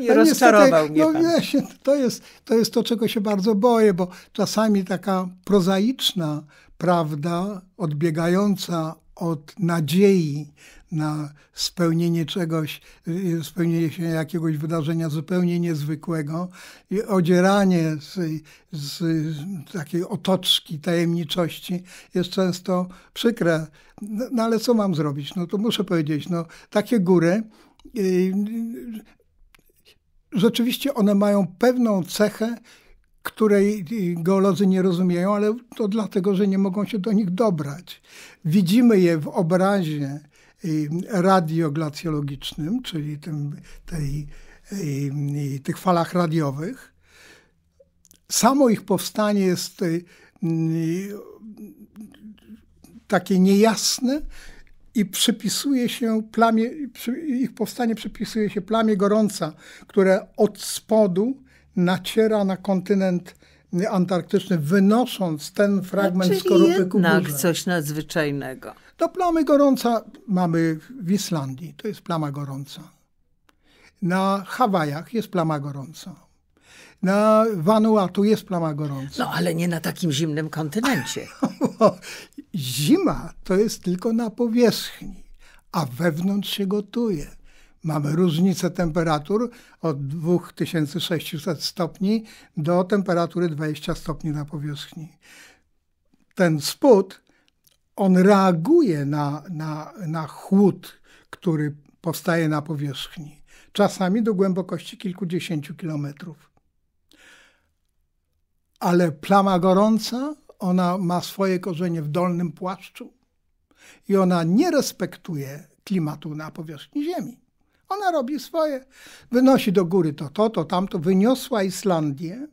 nie no rozczarował niestety, mnie no, pan. to, jest, to jest to, czego się bardzo boję, bo czasami taka prozaiczna prawda, odbiegająca od nadziei na spełnienie czegoś, y, y, spełnienie się jakiegoś wydarzenia zupełnie niezwykłego i odzieranie z, z takiej otoczki tajemniczości jest często przykre. No, no ale co mam zrobić? No to muszę powiedzieć, no takie góry y, rzeczywiście one mają pewną cechę, której geolodzy nie rozumieją, ale to dlatego, że nie mogą się do nich dobrać. Widzimy je w obrazie y, radioglaciologicznym, czyli tym, tej, y, y, tych falach radiowych. Samo ich powstanie jest takie niejasne, i przypisuje się plamie, ich powstanie przypisuje się plamie gorąca, które od spodu naciera na kontynent antarktyczny, wynosząc ten fragment no, skorupy jednak kukurydzy. jednak coś nadzwyczajnego. Do plamy gorąca mamy w Islandii, to jest plama gorąca. Na Hawajach jest plama gorąca. Na Vanuatu jest plama gorąca. No ale nie na takim zimnym kontynencie. Zima to jest tylko na powierzchni, a wewnątrz się gotuje. Mamy różnicę temperatur od 2600 stopni do temperatury 20 stopni na powierzchni. Ten spód, on reaguje na, na, na chłód, który powstaje na powierzchni, czasami do głębokości kilkudziesięciu kilometrów ale plama gorąca, ona ma swoje korzenie w dolnym płaszczu i ona nie respektuje klimatu na powierzchni Ziemi. Ona robi swoje, wynosi do góry to, to, to, tamto, wyniosła Islandię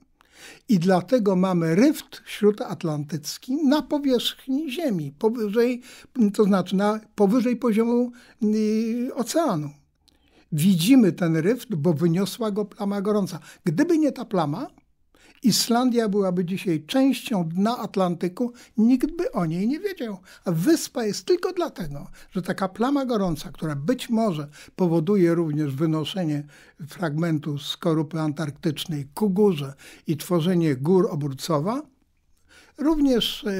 i dlatego mamy ryft śródatlantycki na powierzchni Ziemi, powyżej, to znaczy na, powyżej poziomu y, oceanu. Widzimy ten ryft, bo wyniosła go plama gorąca. Gdyby nie ta plama, Islandia byłaby dzisiaj częścią dna Atlantyku, nikt by o niej nie wiedział. A wyspa jest tylko dlatego, że taka plama gorąca, która być może powoduje również wynoszenie fragmentu skorupy antarktycznej ku górze i tworzenie gór oburcowa, Również e,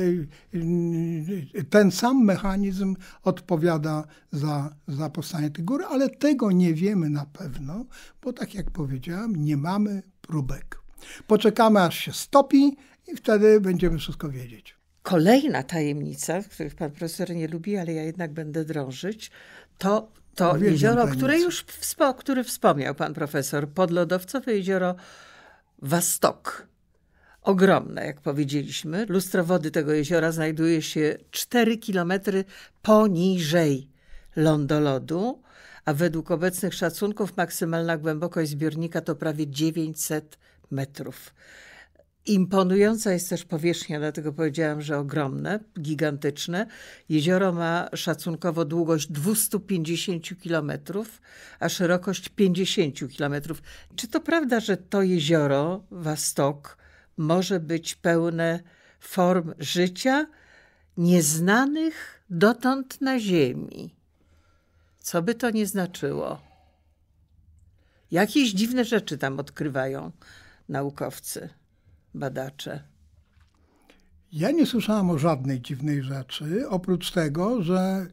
e, ten sam mechanizm odpowiada za, za powstanie tych gór, ale tego nie wiemy na pewno, bo tak jak powiedziałam, nie mamy próbek. Poczekamy aż się stopi i wtedy będziemy wszystko wiedzieć. Kolejna tajemnica, których pan profesor nie lubi, ale ja jednak będę drążyć, to to Uwielbiam jezioro, które już wspo, który wspomniał pan profesor, podlodowcowe jezioro Wastok. Ogromne, jak powiedzieliśmy. Lustro wody tego jeziora znajduje się 4 kilometry poniżej lądolodu, a według obecnych szacunków maksymalna głębokość zbiornika to prawie 900 metrów. Imponująca jest też powierzchnia, dlatego powiedziałam, że ogromne, gigantyczne. Jezioro ma szacunkowo długość 250 km, a szerokość 50 km. Czy to prawda, że to jezioro, Wastok, może być pełne form życia nieznanych dotąd na Ziemi? Co by to nie znaczyło? Jakieś dziwne rzeczy tam odkrywają naukowcy, badacze? Ja nie słyszałam o żadnej dziwnej rzeczy, oprócz tego, że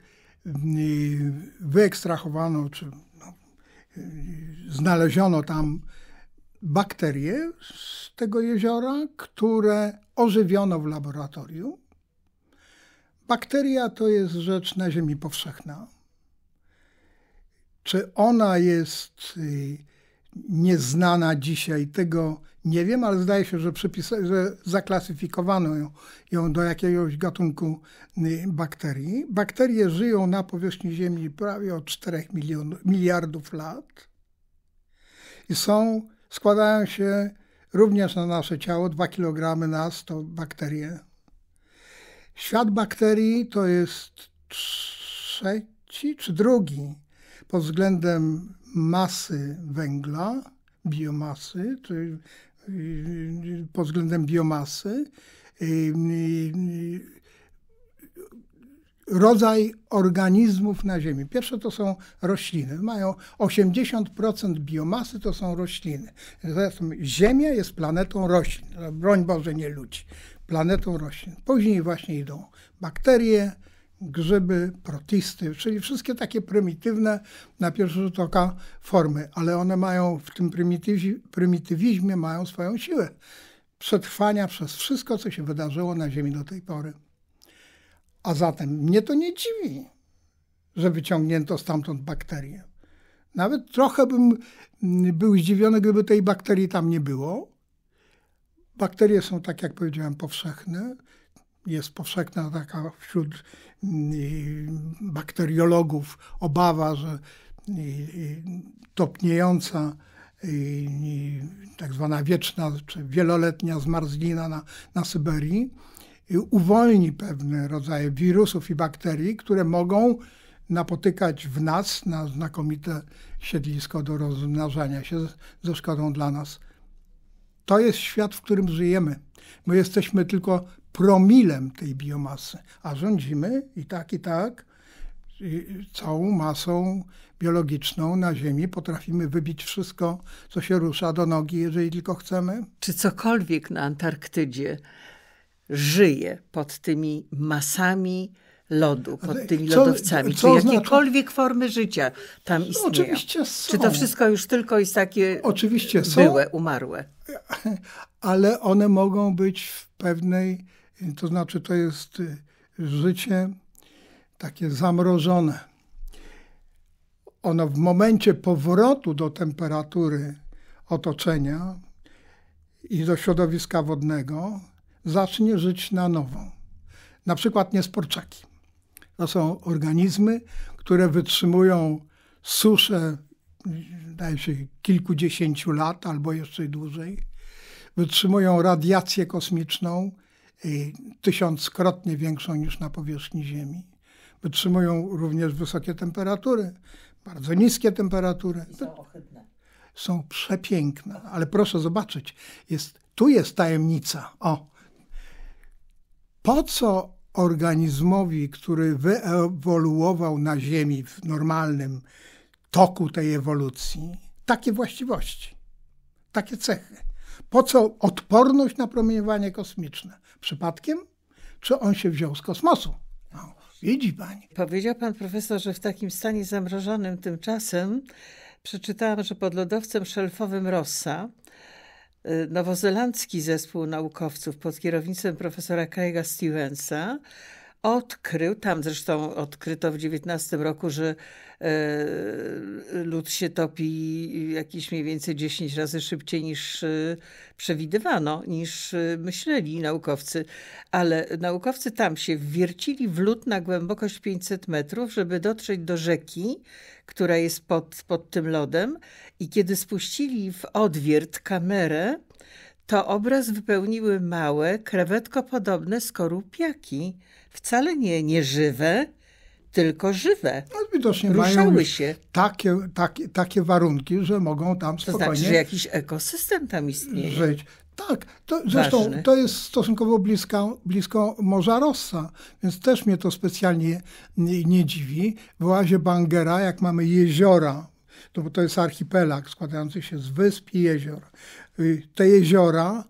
mm, wyekstrahowano czy no, znaleziono tam bakterie z tego jeziora, które ożywiono w laboratorium. Bakteria to jest rzecz na Ziemi powszechna. Czy ona jest y, nieznana dzisiaj, tego nie wiem, ale zdaje się, że, przypisa- że zaklasyfikowano ją, ją do jakiegoś gatunku y, bakterii. Bakterie żyją na powierzchni Ziemi prawie od 4 milionów, miliardów lat i są, składają się również na nasze ciało, 2 kg nas to bakterie. Świat bakterii to jest trzeci czy drugi pod względem masy węgla, biomasy, czy pod względem biomasy, y, y, rodzaj organizmów na Ziemi. Pierwsze to są rośliny. Mają 80% biomasy to są rośliny. Zatem Ziemia jest planetą roślin. Broń Boże, nie ludzi. Planetą roślin. Później właśnie idą bakterie, grzyby, protisty, czyli wszystkie takie prymitywne na pierwszy rzut oka formy, ale one mają w tym prymitywizmie, prymitywizmie mają swoją siłę przetrwania przez wszystko, co się wydarzyło na Ziemi do tej pory. A zatem mnie to nie dziwi, że wyciągnięto stamtąd bakterie. Nawet trochę bym mm, był zdziwiony, gdyby tej bakterii tam nie było. Bakterie są, tak jak powiedziałem, powszechne jest powszechna taka wśród mm, bakteriologów obawa, że topniejąca tak zwana wieczna czy wieloletnia zmarzlina na, na Syberii uwolni pewne rodzaje wirusów i bakterii, które mogą napotykać w nas na znakomite siedlisko do rozmnażania się ze szkodą dla nas. To jest świat, w którym żyjemy. My jesteśmy tylko promilem tej biomasy, a rządzimy i tak, i tak całą masą biologiczną na Ziemi. Potrafimy wybić wszystko, co się rusza do nogi, jeżeli tylko chcemy. Czy cokolwiek na Antarktydzie żyje pod tymi masami lodu, pod tymi co, lodowcami? Co Czy jakiekolwiek znaczy? formy życia tam no, istnieją? Oczywiście są. Czy to wszystko już tylko jest takie oczywiście są, byłe, umarłe? Ale one mogą być w pewnej to znaczy, to jest y, życie takie zamrożone. Ono w momencie powrotu do temperatury otoczenia i do środowiska wodnego zacznie żyć na nowo. Na przykład niesporczaki. To są organizmy, które wytrzymują suszę, daje się kilkudziesięciu lat albo jeszcze dłużej. Wytrzymują radiację kosmiczną, Y, tysiąckrotnie większą niż na powierzchni Ziemi. Wytrzymują również wysokie temperatury, bardzo niskie temperatury. I są ohydne. Są przepiękne, ale proszę zobaczyć, jest, tu jest tajemnica. O, po co organizmowi, który wyewoluował na Ziemi w normalnym toku tej ewolucji, takie właściwości, takie cechy? Po co odporność na promieniowanie kosmiczne? Przypadkiem? Czy on się wziął z kosmosu? No, widzi pani. Powiedział pan profesor, że w takim stanie zamrożonym tymczasem przeczytałam, że pod lodowcem szelfowym Rossa y, nowozelandzki zespół naukowców pod kierownictwem profesora Craig'a Stevensa odkrył, tam zresztą odkryto w XIX roku, że e, lód się topi jakieś mniej więcej 10 razy szybciej niż e, przewidywano, niż e, myśleli naukowcy. Ale naukowcy tam się wwiercili w lód na głębokość 500 metrów, żeby dotrzeć do rzeki, która jest pod, pod tym lodem. I kiedy spuścili w odwiert kamerę, to obraz wypełniły małe, krewetko-podobne skorupiaki, wcale nie nieżywe, tylko żywe. No, widocznie Ruszały mają się. Takie, takie, takie warunki, że mogą tam spokojnie... To znaczy, że jakiś ekosystem tam istnieje. Żyć. Tak, to, zresztą to jest stosunkowo blisko, blisko Morza Rossa, więc też mnie to specjalnie nie, nie dziwi. W oazie Bangera, jak mamy jeziora, to, bo to jest archipelag składający się z wysp i jezior. Y, te jeziora,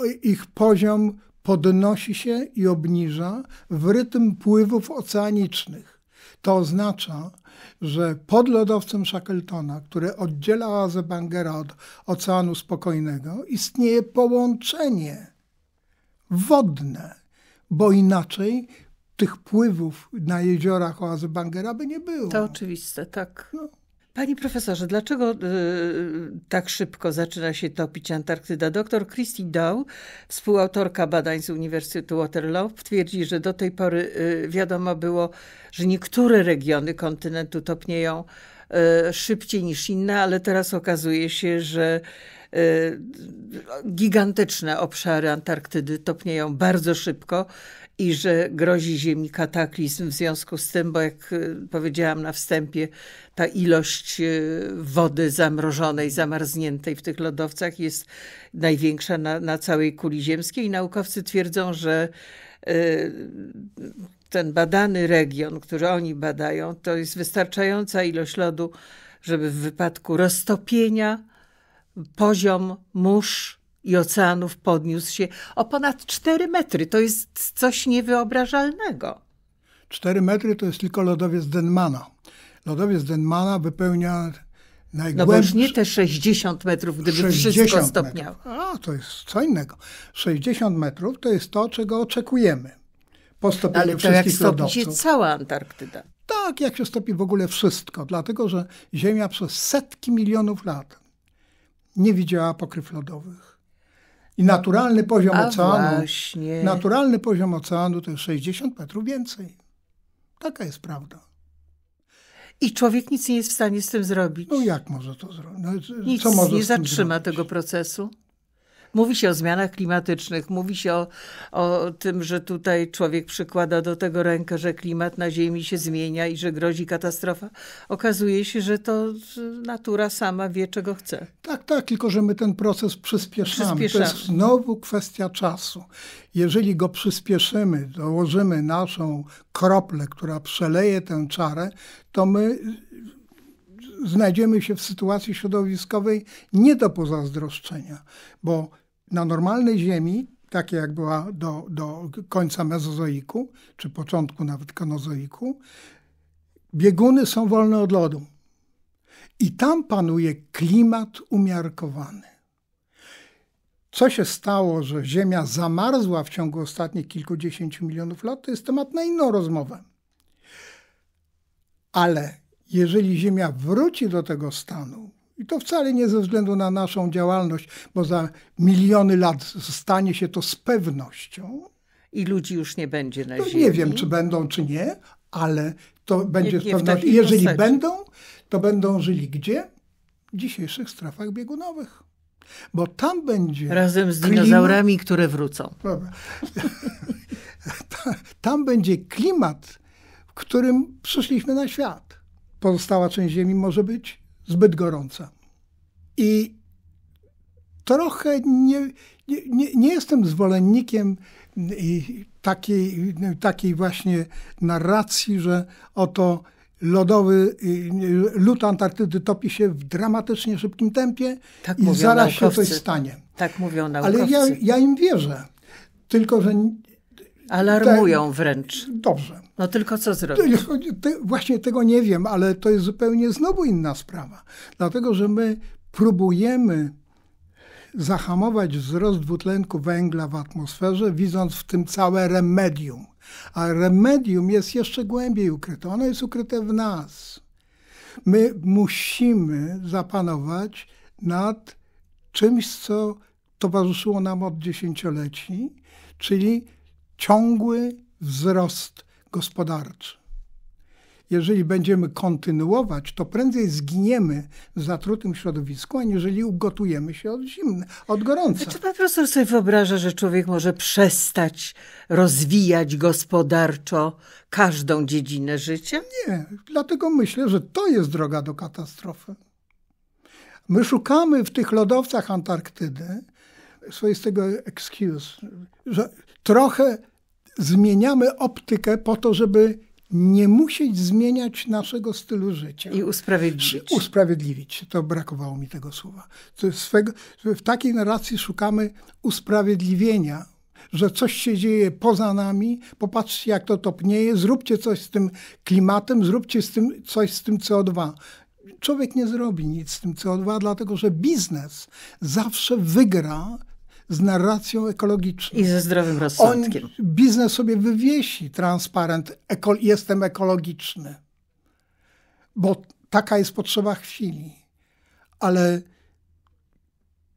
y, ich poziom podnosi się i obniża w rytm pływów oceanicznych. To oznacza, że pod lodowcem Shackletona, które oddziela oazę Bangera od Oceanu Spokojnego, istnieje połączenie wodne, bo inaczej tych pływów na jeziorach oazy Bangera by nie było. To oczywiste, tak. No. Panie profesorze, dlaczego e, tak szybko zaczyna się topić Antarktyda? Doktor Christy Dow, współautorka badań z Uniwersytetu Waterloo, twierdzi, że do tej pory e, wiadomo było, że niektóre regiony kontynentu topnieją e, szybciej niż inne, ale teraz okazuje się, że gigantyczne obszary Antarktydy topnieją bardzo szybko i że grozi Ziemi kataklizm w związku z tym, bo jak y, powiedziałam na wstępie, ta ilość y, wody zamrożonej, zamarzniętej w tych lodowcach jest największa na, na całej kuli ziemskiej. Naukowcy twierdzą, że y, ten badany region, który oni badają, to jest wystarczająca ilość lodu, żeby w wypadku roztopienia poziom mórz i oceanów podniósł się o ponad 4 metry. To jest coś niewyobrażalnego. 4 metry to jest tylko lodowiec Denmana. Lodowiec Denmana wypełnia najgłębsze. No bo już nie te 60 metrów, gdyby 60 wszystko stopniało. Metrów. A, to jest co innego. 60 metrów to jest to, czego oczekujemy. Po stopieniu Ale to jak stopi się cała Antarktyda. Tak, jak się stopi w ogóle wszystko. Dlatego, że Ziemia przez setki milionów lat nie widziała pokryw lodowych. I naturalny poziom A oceanu. Właśnie. Naturalny poziom oceanu to jest 60 metrów więcej. Taka jest prawda. I człowiek nic nie jest w stanie z tym zrobić. No jak może to no, zrobić? No, nic co może nie zatrzyma tego procesu. Mówi się o zmianach klimatycznych, mówi się o, o tym, że tutaj człowiek przykłada do tego rękę, że klimat na Ziemi się zmienia i że grozi katastrofa. Okazuje się, że to natura sama wie, czego chce. Tak, tak, tylko że my ten proces przyspieszamy. przyspieszamy. To jest znowu kwestia czasu. Jeżeli go przyspieszymy, dołożymy naszą kroplę, która przeleje tę czarę, to my znajdziemy się w sytuacji środowiskowej nie do pozazdroszczenia, bo na normalnej Ziemi, takie jak była do, do końca mezozoiku, czy początku nawet kanozoiku, bieguny są wolne od lodu. I tam panuje klimat umiarkowany. Co się stało, że Ziemia zamarzła w ciągu ostatnich kilkudziesięciu milionów lat, to jest temat na inną rozmowę. Ale jeżeli Ziemia wróci do tego stanu, i to wcale nie ze względu na naszą działalność, bo za miliony lat stanie się to z pewnością. I ludzi już nie będzie na to ziemi. Nie wiem, czy będą, czy nie, ale to będzie nie, z pewnością. Jeżeli postaci. będą, to będą żyli gdzie? W dzisiejszych strefach biegunowych. Bo tam będzie. Razem z dinozaurami, klimat... które wrócą. tam będzie klimat, w którym przyszliśmy na świat. Pozostała część Ziemi może być zbyt gorąca. I trochę nie, nie, nie jestem zwolennikiem mm, takiej, mm, takiej właśnie narracji, że oto lodowy lód Antarktydy topi się w dramatycznie szybkim tempie tak i zaraz naukowcy. się coś stanie. Tak mówią naukowcy. Ale ja, ja im wierzę. Tylko, że... Alarmują wręcz. Dobrze. No tylko co zrobić? właśnie tego nie wiem, ale to jest zupełnie znowu inna sprawa. Dlatego, że my próbujemy zahamować wzrost dwutlenku węgla w atmosferze, widząc w tym całe remedium. A remedium jest jeszcze głębiej ukryte. Ono jest ukryte w nas. My musimy zapanować nad czymś, co towarzyszyło nam od dziesięcioleci, czyli ciągły wzrost gospodarczy. Jeżeli będziemy kontynuować, to prędzej zginiemy w zatrutym środowisku, aniżeli ugotujemy się od zimna, od gorąca. Czy pan profesor sobie wyobraża, że człowiek może przestać rozwijać gospodarczo każdą dziedzinę życia? Nie, dlatego myślę, że to jest droga do katastrofy. My szukamy w tych lodowcach Antarktydy swoistego excuse, że trochę zmieniamy optykę po to, żeby nie musieć zmieniać naszego stylu życia. I usprawiedliwić. Usprawiedliwić. To brakowało mi tego słowa. Swego, w takiej narracji szukamy usprawiedliwienia, że coś się dzieje poza nami, popatrzcie jak to topnieje, zróbcie coś z tym klimatem, zróbcie z tym, coś z tym CO2. Człowiek nie zrobi nic z tym CO2, dlatego że biznes zawsze wygra z narracją ekologiczną. I ze zdrowym rozsądkiem. On, biznes sobie wywiesi transparent, eko, jestem ekologiczny, bo taka jest potrzeba chwili. Ale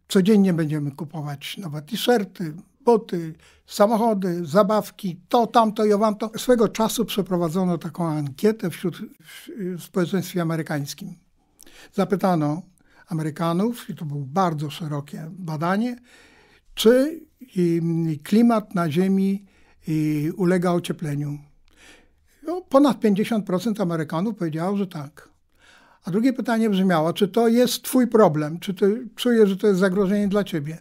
codziennie będziemy kupować nowe t-shirty, buty, samochody, zabawki, to, tamto, i wam to. Swego czasu przeprowadzono taką ankietę wśród w społeczeństwie amerykańskim. Zapytano Amerykanów, i to było bardzo szerokie badanie, czy klimat na Ziemi ulega ociepleniu. No, ponad 50% Amerykanów powiedziało, że tak. A drugie pytanie brzmiało, czy to jest twój problem, czy ty czujesz, że to jest zagrożenie dla ciebie?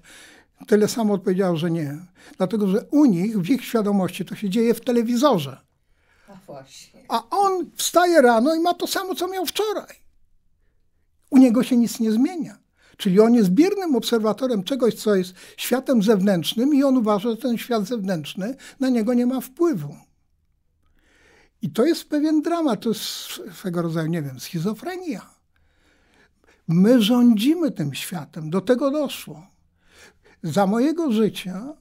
Tyle samo odpowiedziało, że nie. Dlatego, że u nich, w ich świadomości, to się dzieje w telewizorze. A on wstaje rano i ma to samo, co miał wczoraj. U niego się nic nie zmienia. Czyli on jest biernym obserwatorem czegoś, co jest światem zewnętrznym i on uważa, że ten świat zewnętrzny na niego nie ma wpływu. I to jest pewien dramat, to jest swego rodzaju, nie wiem, schizofrenia. My rządzimy tym światem, do tego doszło. Za mojego życia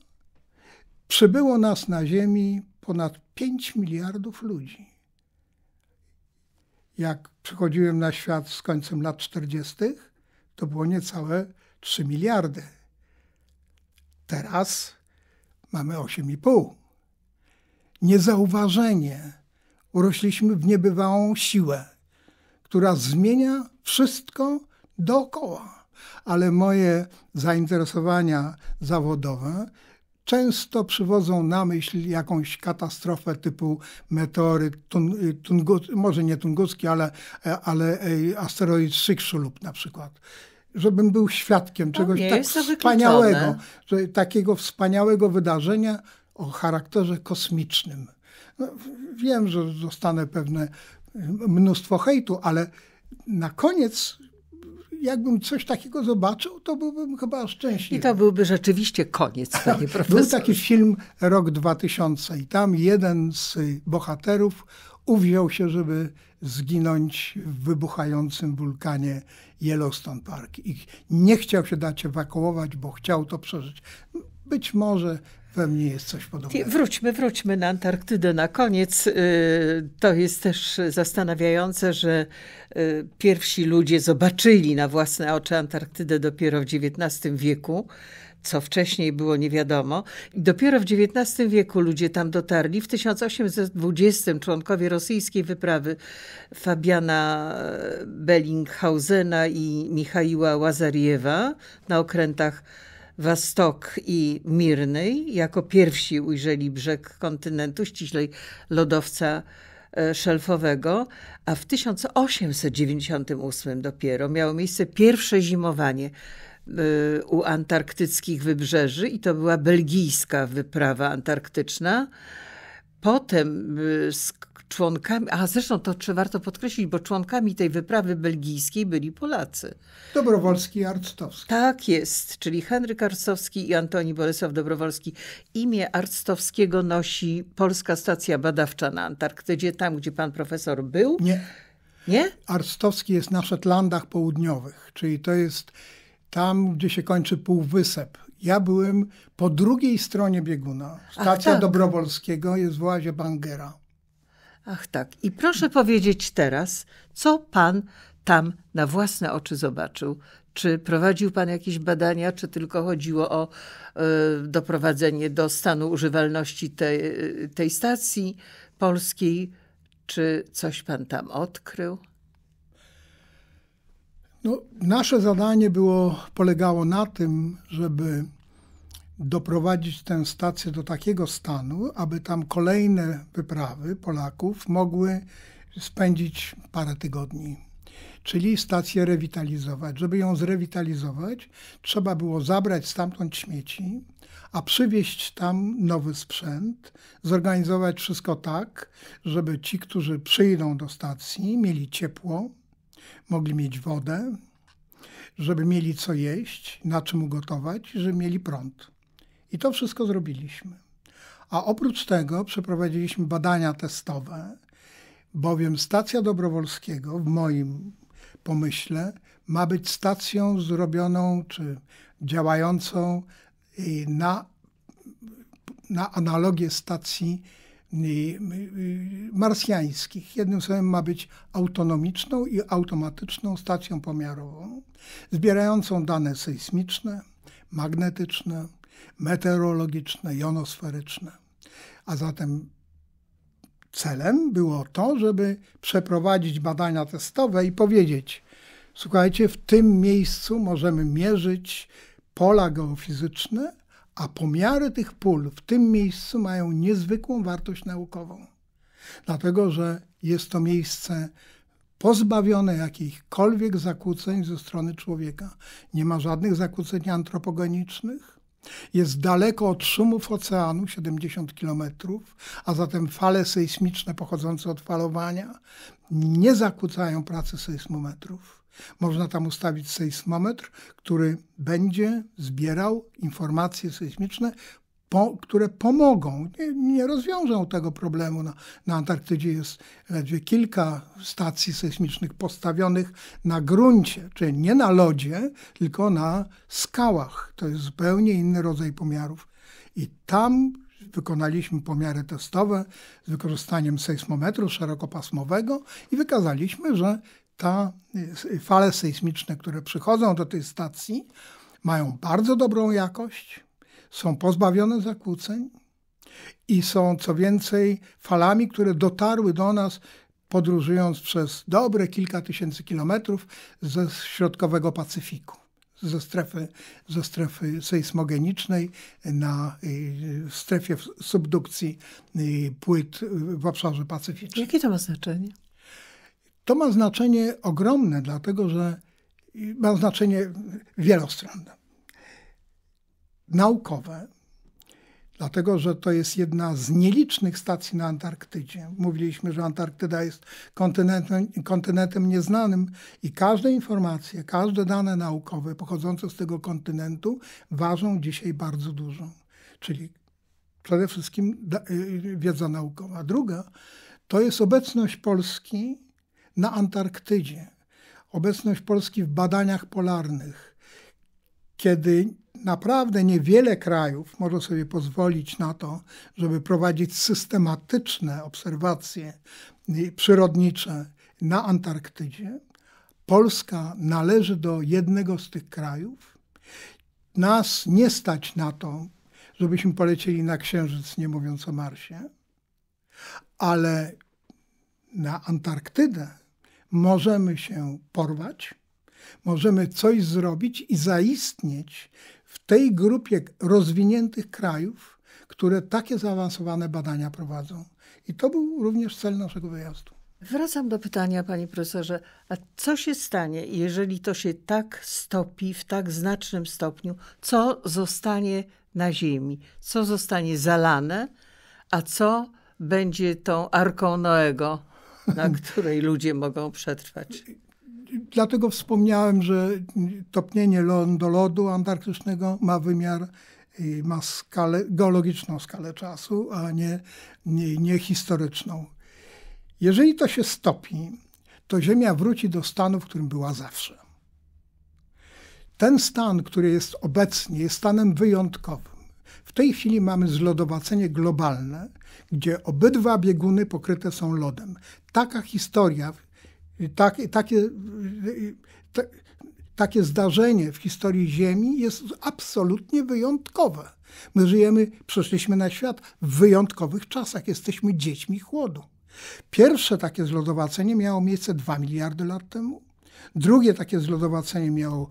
przybyło nas na Ziemi ponad 5 miliardów ludzi. Jak przychodziłem na świat z końcem lat 40., to było niecałe 3 miliardy. Teraz mamy 8,5. Niezauważenie urośliśmy w niebywałą siłę, która zmienia wszystko dookoła. Ale moje zainteresowania zawodowe często przywodzą na myśl jakąś katastrofę typu meteoryt, tun, y, może nie tunguski, ale, e, ale e, asteroid Szykszulub na przykład żebym był świadkiem no, czegoś tak wspaniałego, że, takiego wspaniałego wydarzenia o charakterze kosmicznym. No, wiem, że dostanę pewne y, mnóstwo hejtu, ale na koniec jakbym coś takiego zobaczył, to byłbym chyba szczęśliwy. I to byłby rzeczywiście koniec, tak, panie profesorze. Był taki film rok 2000 i tam jeden z bohaterów uwziął się, żeby zginąć w wybuchającym wulkanie Yellowstone Park. I nie chciał się dać ewakuować, bo chciał to przeżyć. Być może we mnie jest coś podobnego. Wróćmy, wróćmy na Antarktydę na koniec. Y, to jest też zastanawiające, że y, pierwsi ludzie zobaczyli na własne oczy Antarktydę dopiero w XIX wieku co wcześniej było nie wiadomo. dopiero w XIX wieku ludzie tam dotarli. W 1820 członkowie rosyjskiej wyprawy Fabiana e, Bellinghausena i Michaiła Łazariewa na okrętach Wastok i Mirnej jako pierwsi ujrzeli brzeg kontynentu, ściślej lodowca e, szelfowego, a w 1898 dopiero miało miejsce pierwsze zimowanie e, u antarktyckich wybrzeży i to była belgijska wyprawa antarktyczna. Potem e, członkami, a zresztą to czy warto podkreślić, bo członkami tej wyprawy belgijskiej byli Polacy. Dobrowolski i Arctowski. Tak jest, czyli Henryk Arctowski i Antoni Bolesław Dobrowolski. Imię Arctowskiego nosi Polska Stacja Badawcza na Antarktydzie, tam gdzie pan profesor był. Nie. Nie? Arctowski jest na Szetlandach Południowych, czyli to jest tam, gdzie się kończy półwysep. Ja byłem po drugiej stronie bieguna. Stacja Ach, tak. Dobrowolskiego jest w łazie Bangera. Ach tak. I proszę powiedzieć teraz, co pan tam na własne oczy zobaczył? Czy prowadził pan jakieś badania, czy tylko chodziło o y, doprowadzenie do stanu używalności te, tej stacji polskiej? Czy coś pan tam odkrył? No, nasze zadanie było, polegało na tym, żeby doprowadzić tę stację do takiego stanu, aby tam kolejne wyprawy Polaków mogły spędzić parę tygodni. Czyli stację rewitalizować. Żeby ją zrewitalizować, trzeba było zabrać stamtąd śmieci, a przywieźć tam nowy sprzęt, zorganizować wszystko tak, żeby ci, którzy przyjdą do stacji, mieli ciepło, mogli mieć wodę, żeby mieli co jeść, na czym ugotować, żeby mieli prąd. I to wszystko zrobiliśmy. A oprócz tego przeprowadziliśmy badania testowe, bowiem stacja Dobrowolskiego w moim pomyśle ma być stacją zrobioną czy działającą y, na, na analogię stacji y, y, marsjańskich. Jednym słowem ma być autonomiczną i automatyczną stacją pomiarową, zbierającą dane sejsmiczne, magnetyczne, meteorologiczne, jonosferyczne. A zatem celem było to, żeby przeprowadzić badania testowe i powiedzieć: Słuchajcie, w tym miejscu możemy mierzyć pola geofizyczne, a pomiary tych pól w tym miejscu mają niezwykłą wartość naukową. Dlatego, że jest to miejsce pozbawione jakichkolwiek zakłóceń ze strony człowieka. Nie ma żadnych zakłóceń antropogenicznych, jest daleko od szumów oceanu, 70 km, a zatem fale sejsmiczne pochodzące od falowania nie zakłócają pracy sejsmometrów. Można tam ustawić sejsmometr, który będzie zbierał informacje sejsmiczne po, które pomogą. Nie, nie rozwiążą tego problemu. Na, na Antarktydzie jest ledwie kilka stacji sejsmicznych postawionych na gruncie, czyli nie na lodzie, tylko na skałach. To jest zupełnie inny rodzaj pomiarów. I tam wykonaliśmy pomiary testowe z wykorzystaniem sejsmometru szerokopasmowego i wykazaliśmy, że ta, y, fale sejsmiczne, które przychodzą do tej stacji, mają bardzo dobrą jakość, są pozbawione zakłóceń i są co więcej falami, które dotarły do nas podróżując przez dobre kilka tysięcy kilometrów ze środkowego Pacyfiku. Ze strefy, ze strefy sejsmogenicznej na y, strefie subdukcji y, płyt y, w obszarze pacyficznym. Jakie to ma znaczenie? To ma znaczenie ogromne, dlatego że ma znaczenie wielostronne naukowe, dlatego że to jest jedna z nielicznych stacji na Antarktydzie. Mówiliśmy, że Antarktyda jest kontynentem, kontynentem nieznanym i każde informacje, każde dane naukowe pochodzące z tego kontynentu ważą dzisiaj bardzo dużo. Czyli przede wszystkim y, y, wiedza naukowa. Druga to jest obecność Polski na Antarktydzie, obecność Polski w badaniach polarnych, kiedy naprawdę niewiele krajów może sobie pozwolić na to, żeby prowadzić systematyczne obserwacje przyrodnicze na Antarktydzie. Polska należy do jednego z tych krajów. Nas nie stać na to, żebyśmy polecieli na Księżyc, nie mówiąc o Marsie, ale na Antarktydę możemy się porwać, możemy coś zrobić i zaistnieć tej grupie rozwiniętych krajów, które takie zaawansowane badania prowadzą. I to był również cel naszego wyjazdu. Wracam do pytania, panie profesorze, a co się stanie, jeżeli to się tak stopi w tak znacznym stopniu? Co zostanie na Ziemi? Co zostanie zalane, a co będzie tą arką Noego, na której ludzie mogą przetrwać? Dlatego wspomniałem, że topnienie do lodu antarktycznego ma wymiar, y, ma skalę, geologiczną skalę czasu, a nie, nie, nie historyczną. Jeżeli to się stopi, to Ziemia wróci do stanu, w którym była zawsze. Ten stan, który jest obecnie, jest stanem wyjątkowym. W tej chwili mamy zlodowacenie globalne, gdzie obydwa bieguny pokryte są lodem. Taka historia tak, takie, takie zdarzenie w historii Ziemi jest absolutnie wyjątkowe. My żyjemy, przeszliśmy na świat w wyjątkowych czasach, jesteśmy dziećmi chłodu. Pierwsze takie zlodowacenie miało miejsce 2 miliardy lat temu. Drugie takie zlodowacenie miało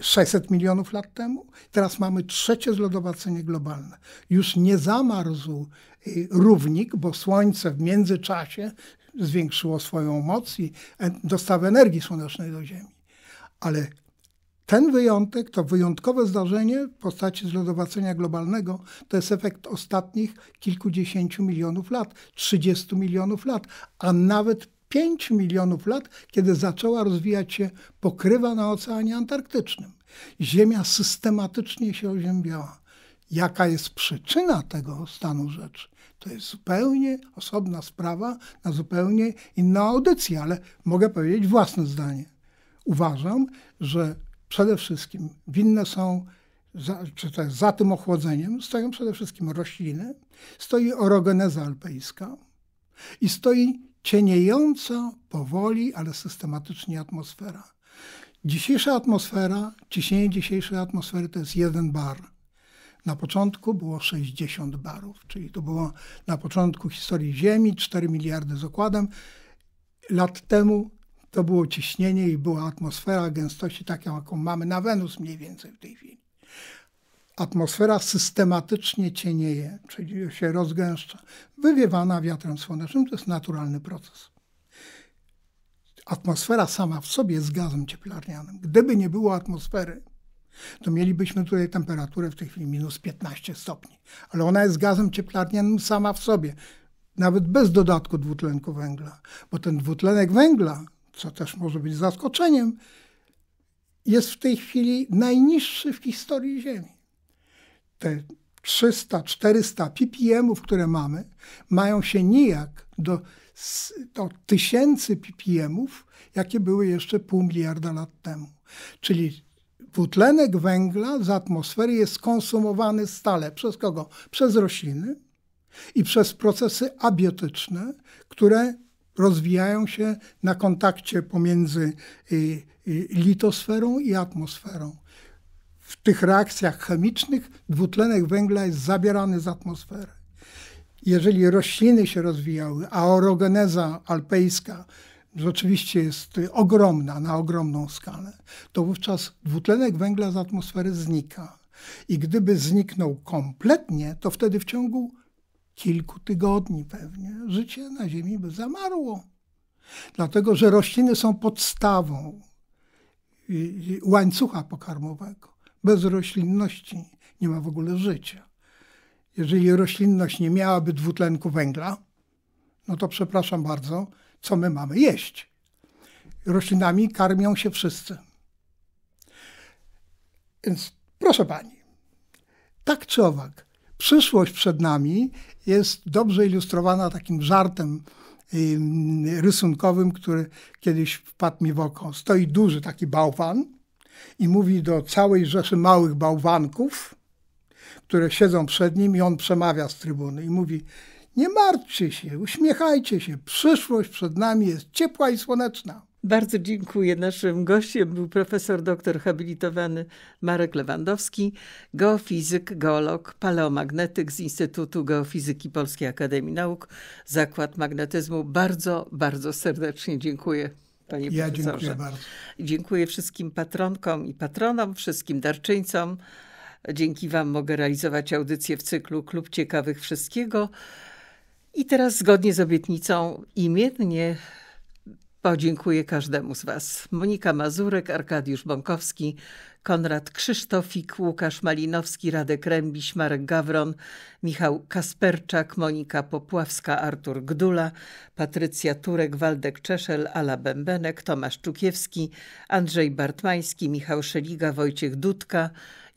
600 y, milionów lat temu. Teraz mamy trzecie zlodowacenie globalne. Już nie zamarzł y, równik, bo Słońce w międzyczasie zwiększyło swoją moc i e, dostawę energii słonecznej do Ziemi. Ale ten wyjątek, to wyjątkowe zdarzenie w postaci zlodowacenia globalnego, to jest efekt ostatnich kilkudziesięciu milionów lat, 30 milionów lat, a nawet 5 milionów lat, kiedy zaczęła rozwijać się pokrywa na Oceanie Antarktycznym. Ziemia systematycznie się oziębiała. Jaka jest przyczyna tego stanu rzeczy? To jest zupełnie osobna sprawa, na zupełnie inną audycję, ale mogę powiedzieć własne zdanie. Uważam, że przede wszystkim winne są, za, czy za tym ochłodzeniem, stoją przede wszystkim rośliny, stoi orogeneza alpejska i stoi cieniejąca powoli, ale systematycznie atmosfera. Dzisiejsza atmosfera, ciśnienie dzisiejszej atmosfery to jest jeden bar. Na początku było 60 barów, czyli to było na początku historii Ziemi, 4 miliardy z okładem. Lat temu to było ciśnienie i była atmosfera gęstości, taką jaką mamy na Wenus mniej więcej w tej chwili atmosfera systematycznie cienieje, czyli się rozgęszcza, wywiewana wiatrem słonecznym, to jest naturalny proces. Atmosfera sama w sobie jest gazem cieplarnianym. Gdyby nie było atmosfery, to mielibyśmy tutaj temperaturę w tej chwili minus 15 stopni. Ale ona jest gazem cieplarnianym sama w sobie, nawet bez dodatku dwutlenku węgla, bo ten dwutlenek węgla, co też może być zaskoczeniem, jest w tej chwili najniższy w historii Ziemi te 300, 400 ppmów, które mamy, mają się nijak do, do tysięcy ppmów, jakie były jeszcze pół miliarda lat temu. Czyli dwutlenek węgla z atmosfery jest konsumowany stale. Przez kogo? Przez rośliny i przez procesy abiotyczne, które rozwijają się na kontakcie pomiędzy y, y, litosferą i atmosferą w tych reakcjach chemicznych dwutlenek węgla jest zabierany z atmosfery. Jeżeli rośliny się rozwijały, a orogeneza alpejska rzeczywiście jest ogromna, na ogromną skalę, to wówczas dwutlenek węgla z atmosfery znika. I gdyby zniknął kompletnie, to wtedy w ciągu kilku tygodni pewnie życie na Ziemi by zamarło. Dlatego, że rośliny są podstawą łańcucha pokarmowego. Bez roślinności nie ma w ogóle życia. Jeżeli roślinność nie miałaby dwutlenku węgla, no to przepraszam bardzo, co my mamy jeść? Roślinami karmią się wszyscy. Więc proszę pani, tak czy owak, przyszłość przed nami jest dobrze ilustrowana takim żartem rysunkowym, który kiedyś wpadł mi w oko. Stoi duży taki bałwan i mówi do całej rzeszy małych bałwanków, które siedzą przed nim i on przemawia z trybuny i mówi nie martwcie się, uśmiechajcie się, przyszłość przed nami jest ciepła i słoneczna. Bardzo dziękuję. Naszym gościem był profesor doktor habilitowany Marek Lewandowski, geofizyk, geolog, paleomagnetyk z Instytutu Geofizyki Polskiej Akademii Nauk, Zakład Magnetyzmu. Bardzo, bardzo serdecznie dziękuję panie ja profesorze. Dziękuję bardzo. Dziękuję wszystkim patronkom i patronom, wszystkim darczyńcom. Dzięki wam mogę realizować audycję w cyklu Klub Ciekawych Wszystkiego. I teraz zgodnie z obietnicą imiennie podziękuję każdemu z was. Monika Mazurek, Arkadiusz Bąkowski, Konrad Krzysztofik, Łukasz Malinowski, Radek Rębiś, Marek Gawron, Michał Kasperczak, Monika Popławska, Artur Gdula, Patrycja Turek, Waldek Czeszel, Ala Bębenek, Tomasz Czukiewski, Andrzej Bartmański, Michał Szeliga, Wojciech Dudka,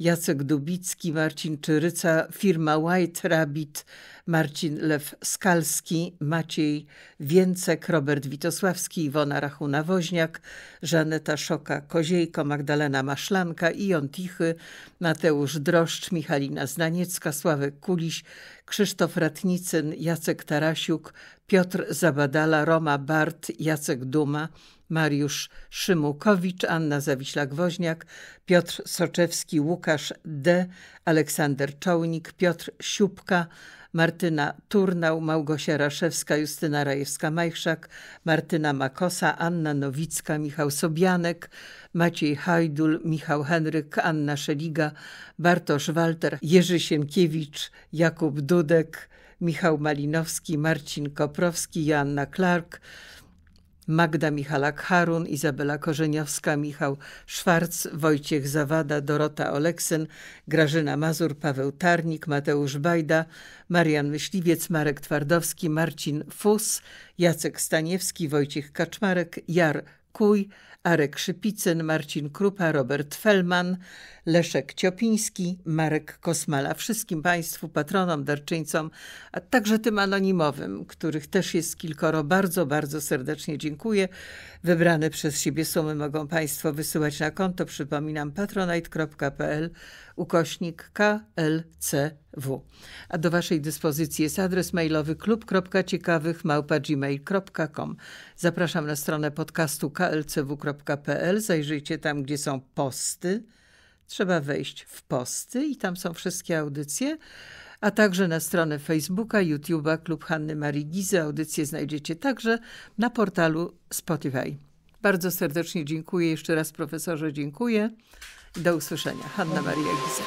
Jacek Dubicki, Marcin Czyryca, firma White Rabbit, Marcin Lew Skalski, Maciej Więcek, Robert Witosławski, Iwona Rachuna-Woźniak, Żaneta Szoka-Koziejko, Magdalena Maszlanka, Ion Tichy, Mateusz Droszcz, Michalina Znaniecka, Sławek Kuliś, Krzysztof Ratnicyn, Jacek Tarasiuk, Piotr Zabadala, Roma Bart, Jacek Duma, Mariusz Szymukowicz, Anna Zawiśla-Gwoźniak, Piotr Soczewski, Łukasz D., Aleksander Czołnik, Piotr Siupka, Martyna Turnał, Małgosia Raszewska, Justyna Rajewska-Majchrzak, Martyna Makosa, Anna Nowicka, Michał Sobianek, Maciej Hajdul, Michał Henryk, Anna Szeliga, Bartosz Walter, Jerzy Siemkiewicz, Jakub Dudek, Michał Malinowski, Marcin Koprowski, Joanna Clark, Magda Michalak-Harun, Izabela Korzeniowska, Michał Szwarc, Wojciech Zawada, Dorota Oleksyn, Grażyna Mazur, Paweł Tarnik, Mateusz Bajda, Marian Myśliwiec, Marek Twardowski, Marcin Fus, Jacek Staniewski, Wojciech Kaczmarek, Jar Kuj, Arek Szypicyn, Marcin Krupa, Robert Fellman, Leszek Ciopiński, Marek Kosmala. Wszystkim Państwu, patronom, darczyńcom, a także tym anonimowym, których też jest kilkoro, bardzo, bardzo serdecznie dziękuję. Wybrane przez siebie sumy mogą Państwo wysyłać na konto, przypominam, patronite.pl ukośnik klcw. A do Waszej dyspozycji jest adres mailowy klub.ciekawych.gmail.com. Zapraszam na stronę podcastu klcw.pl. Zajrzyjcie tam, gdzie są posty. Trzeba wejść w posty i tam są wszystkie audycje a także na stronę Facebooka, YouTube'a Klub Hanny Marii Gizy. Audycje znajdziecie także na portalu Spotify. Bardzo serdecznie dziękuję. Jeszcze raz profesorze dziękuję. Do usłyszenia. Hanna Maria Giza.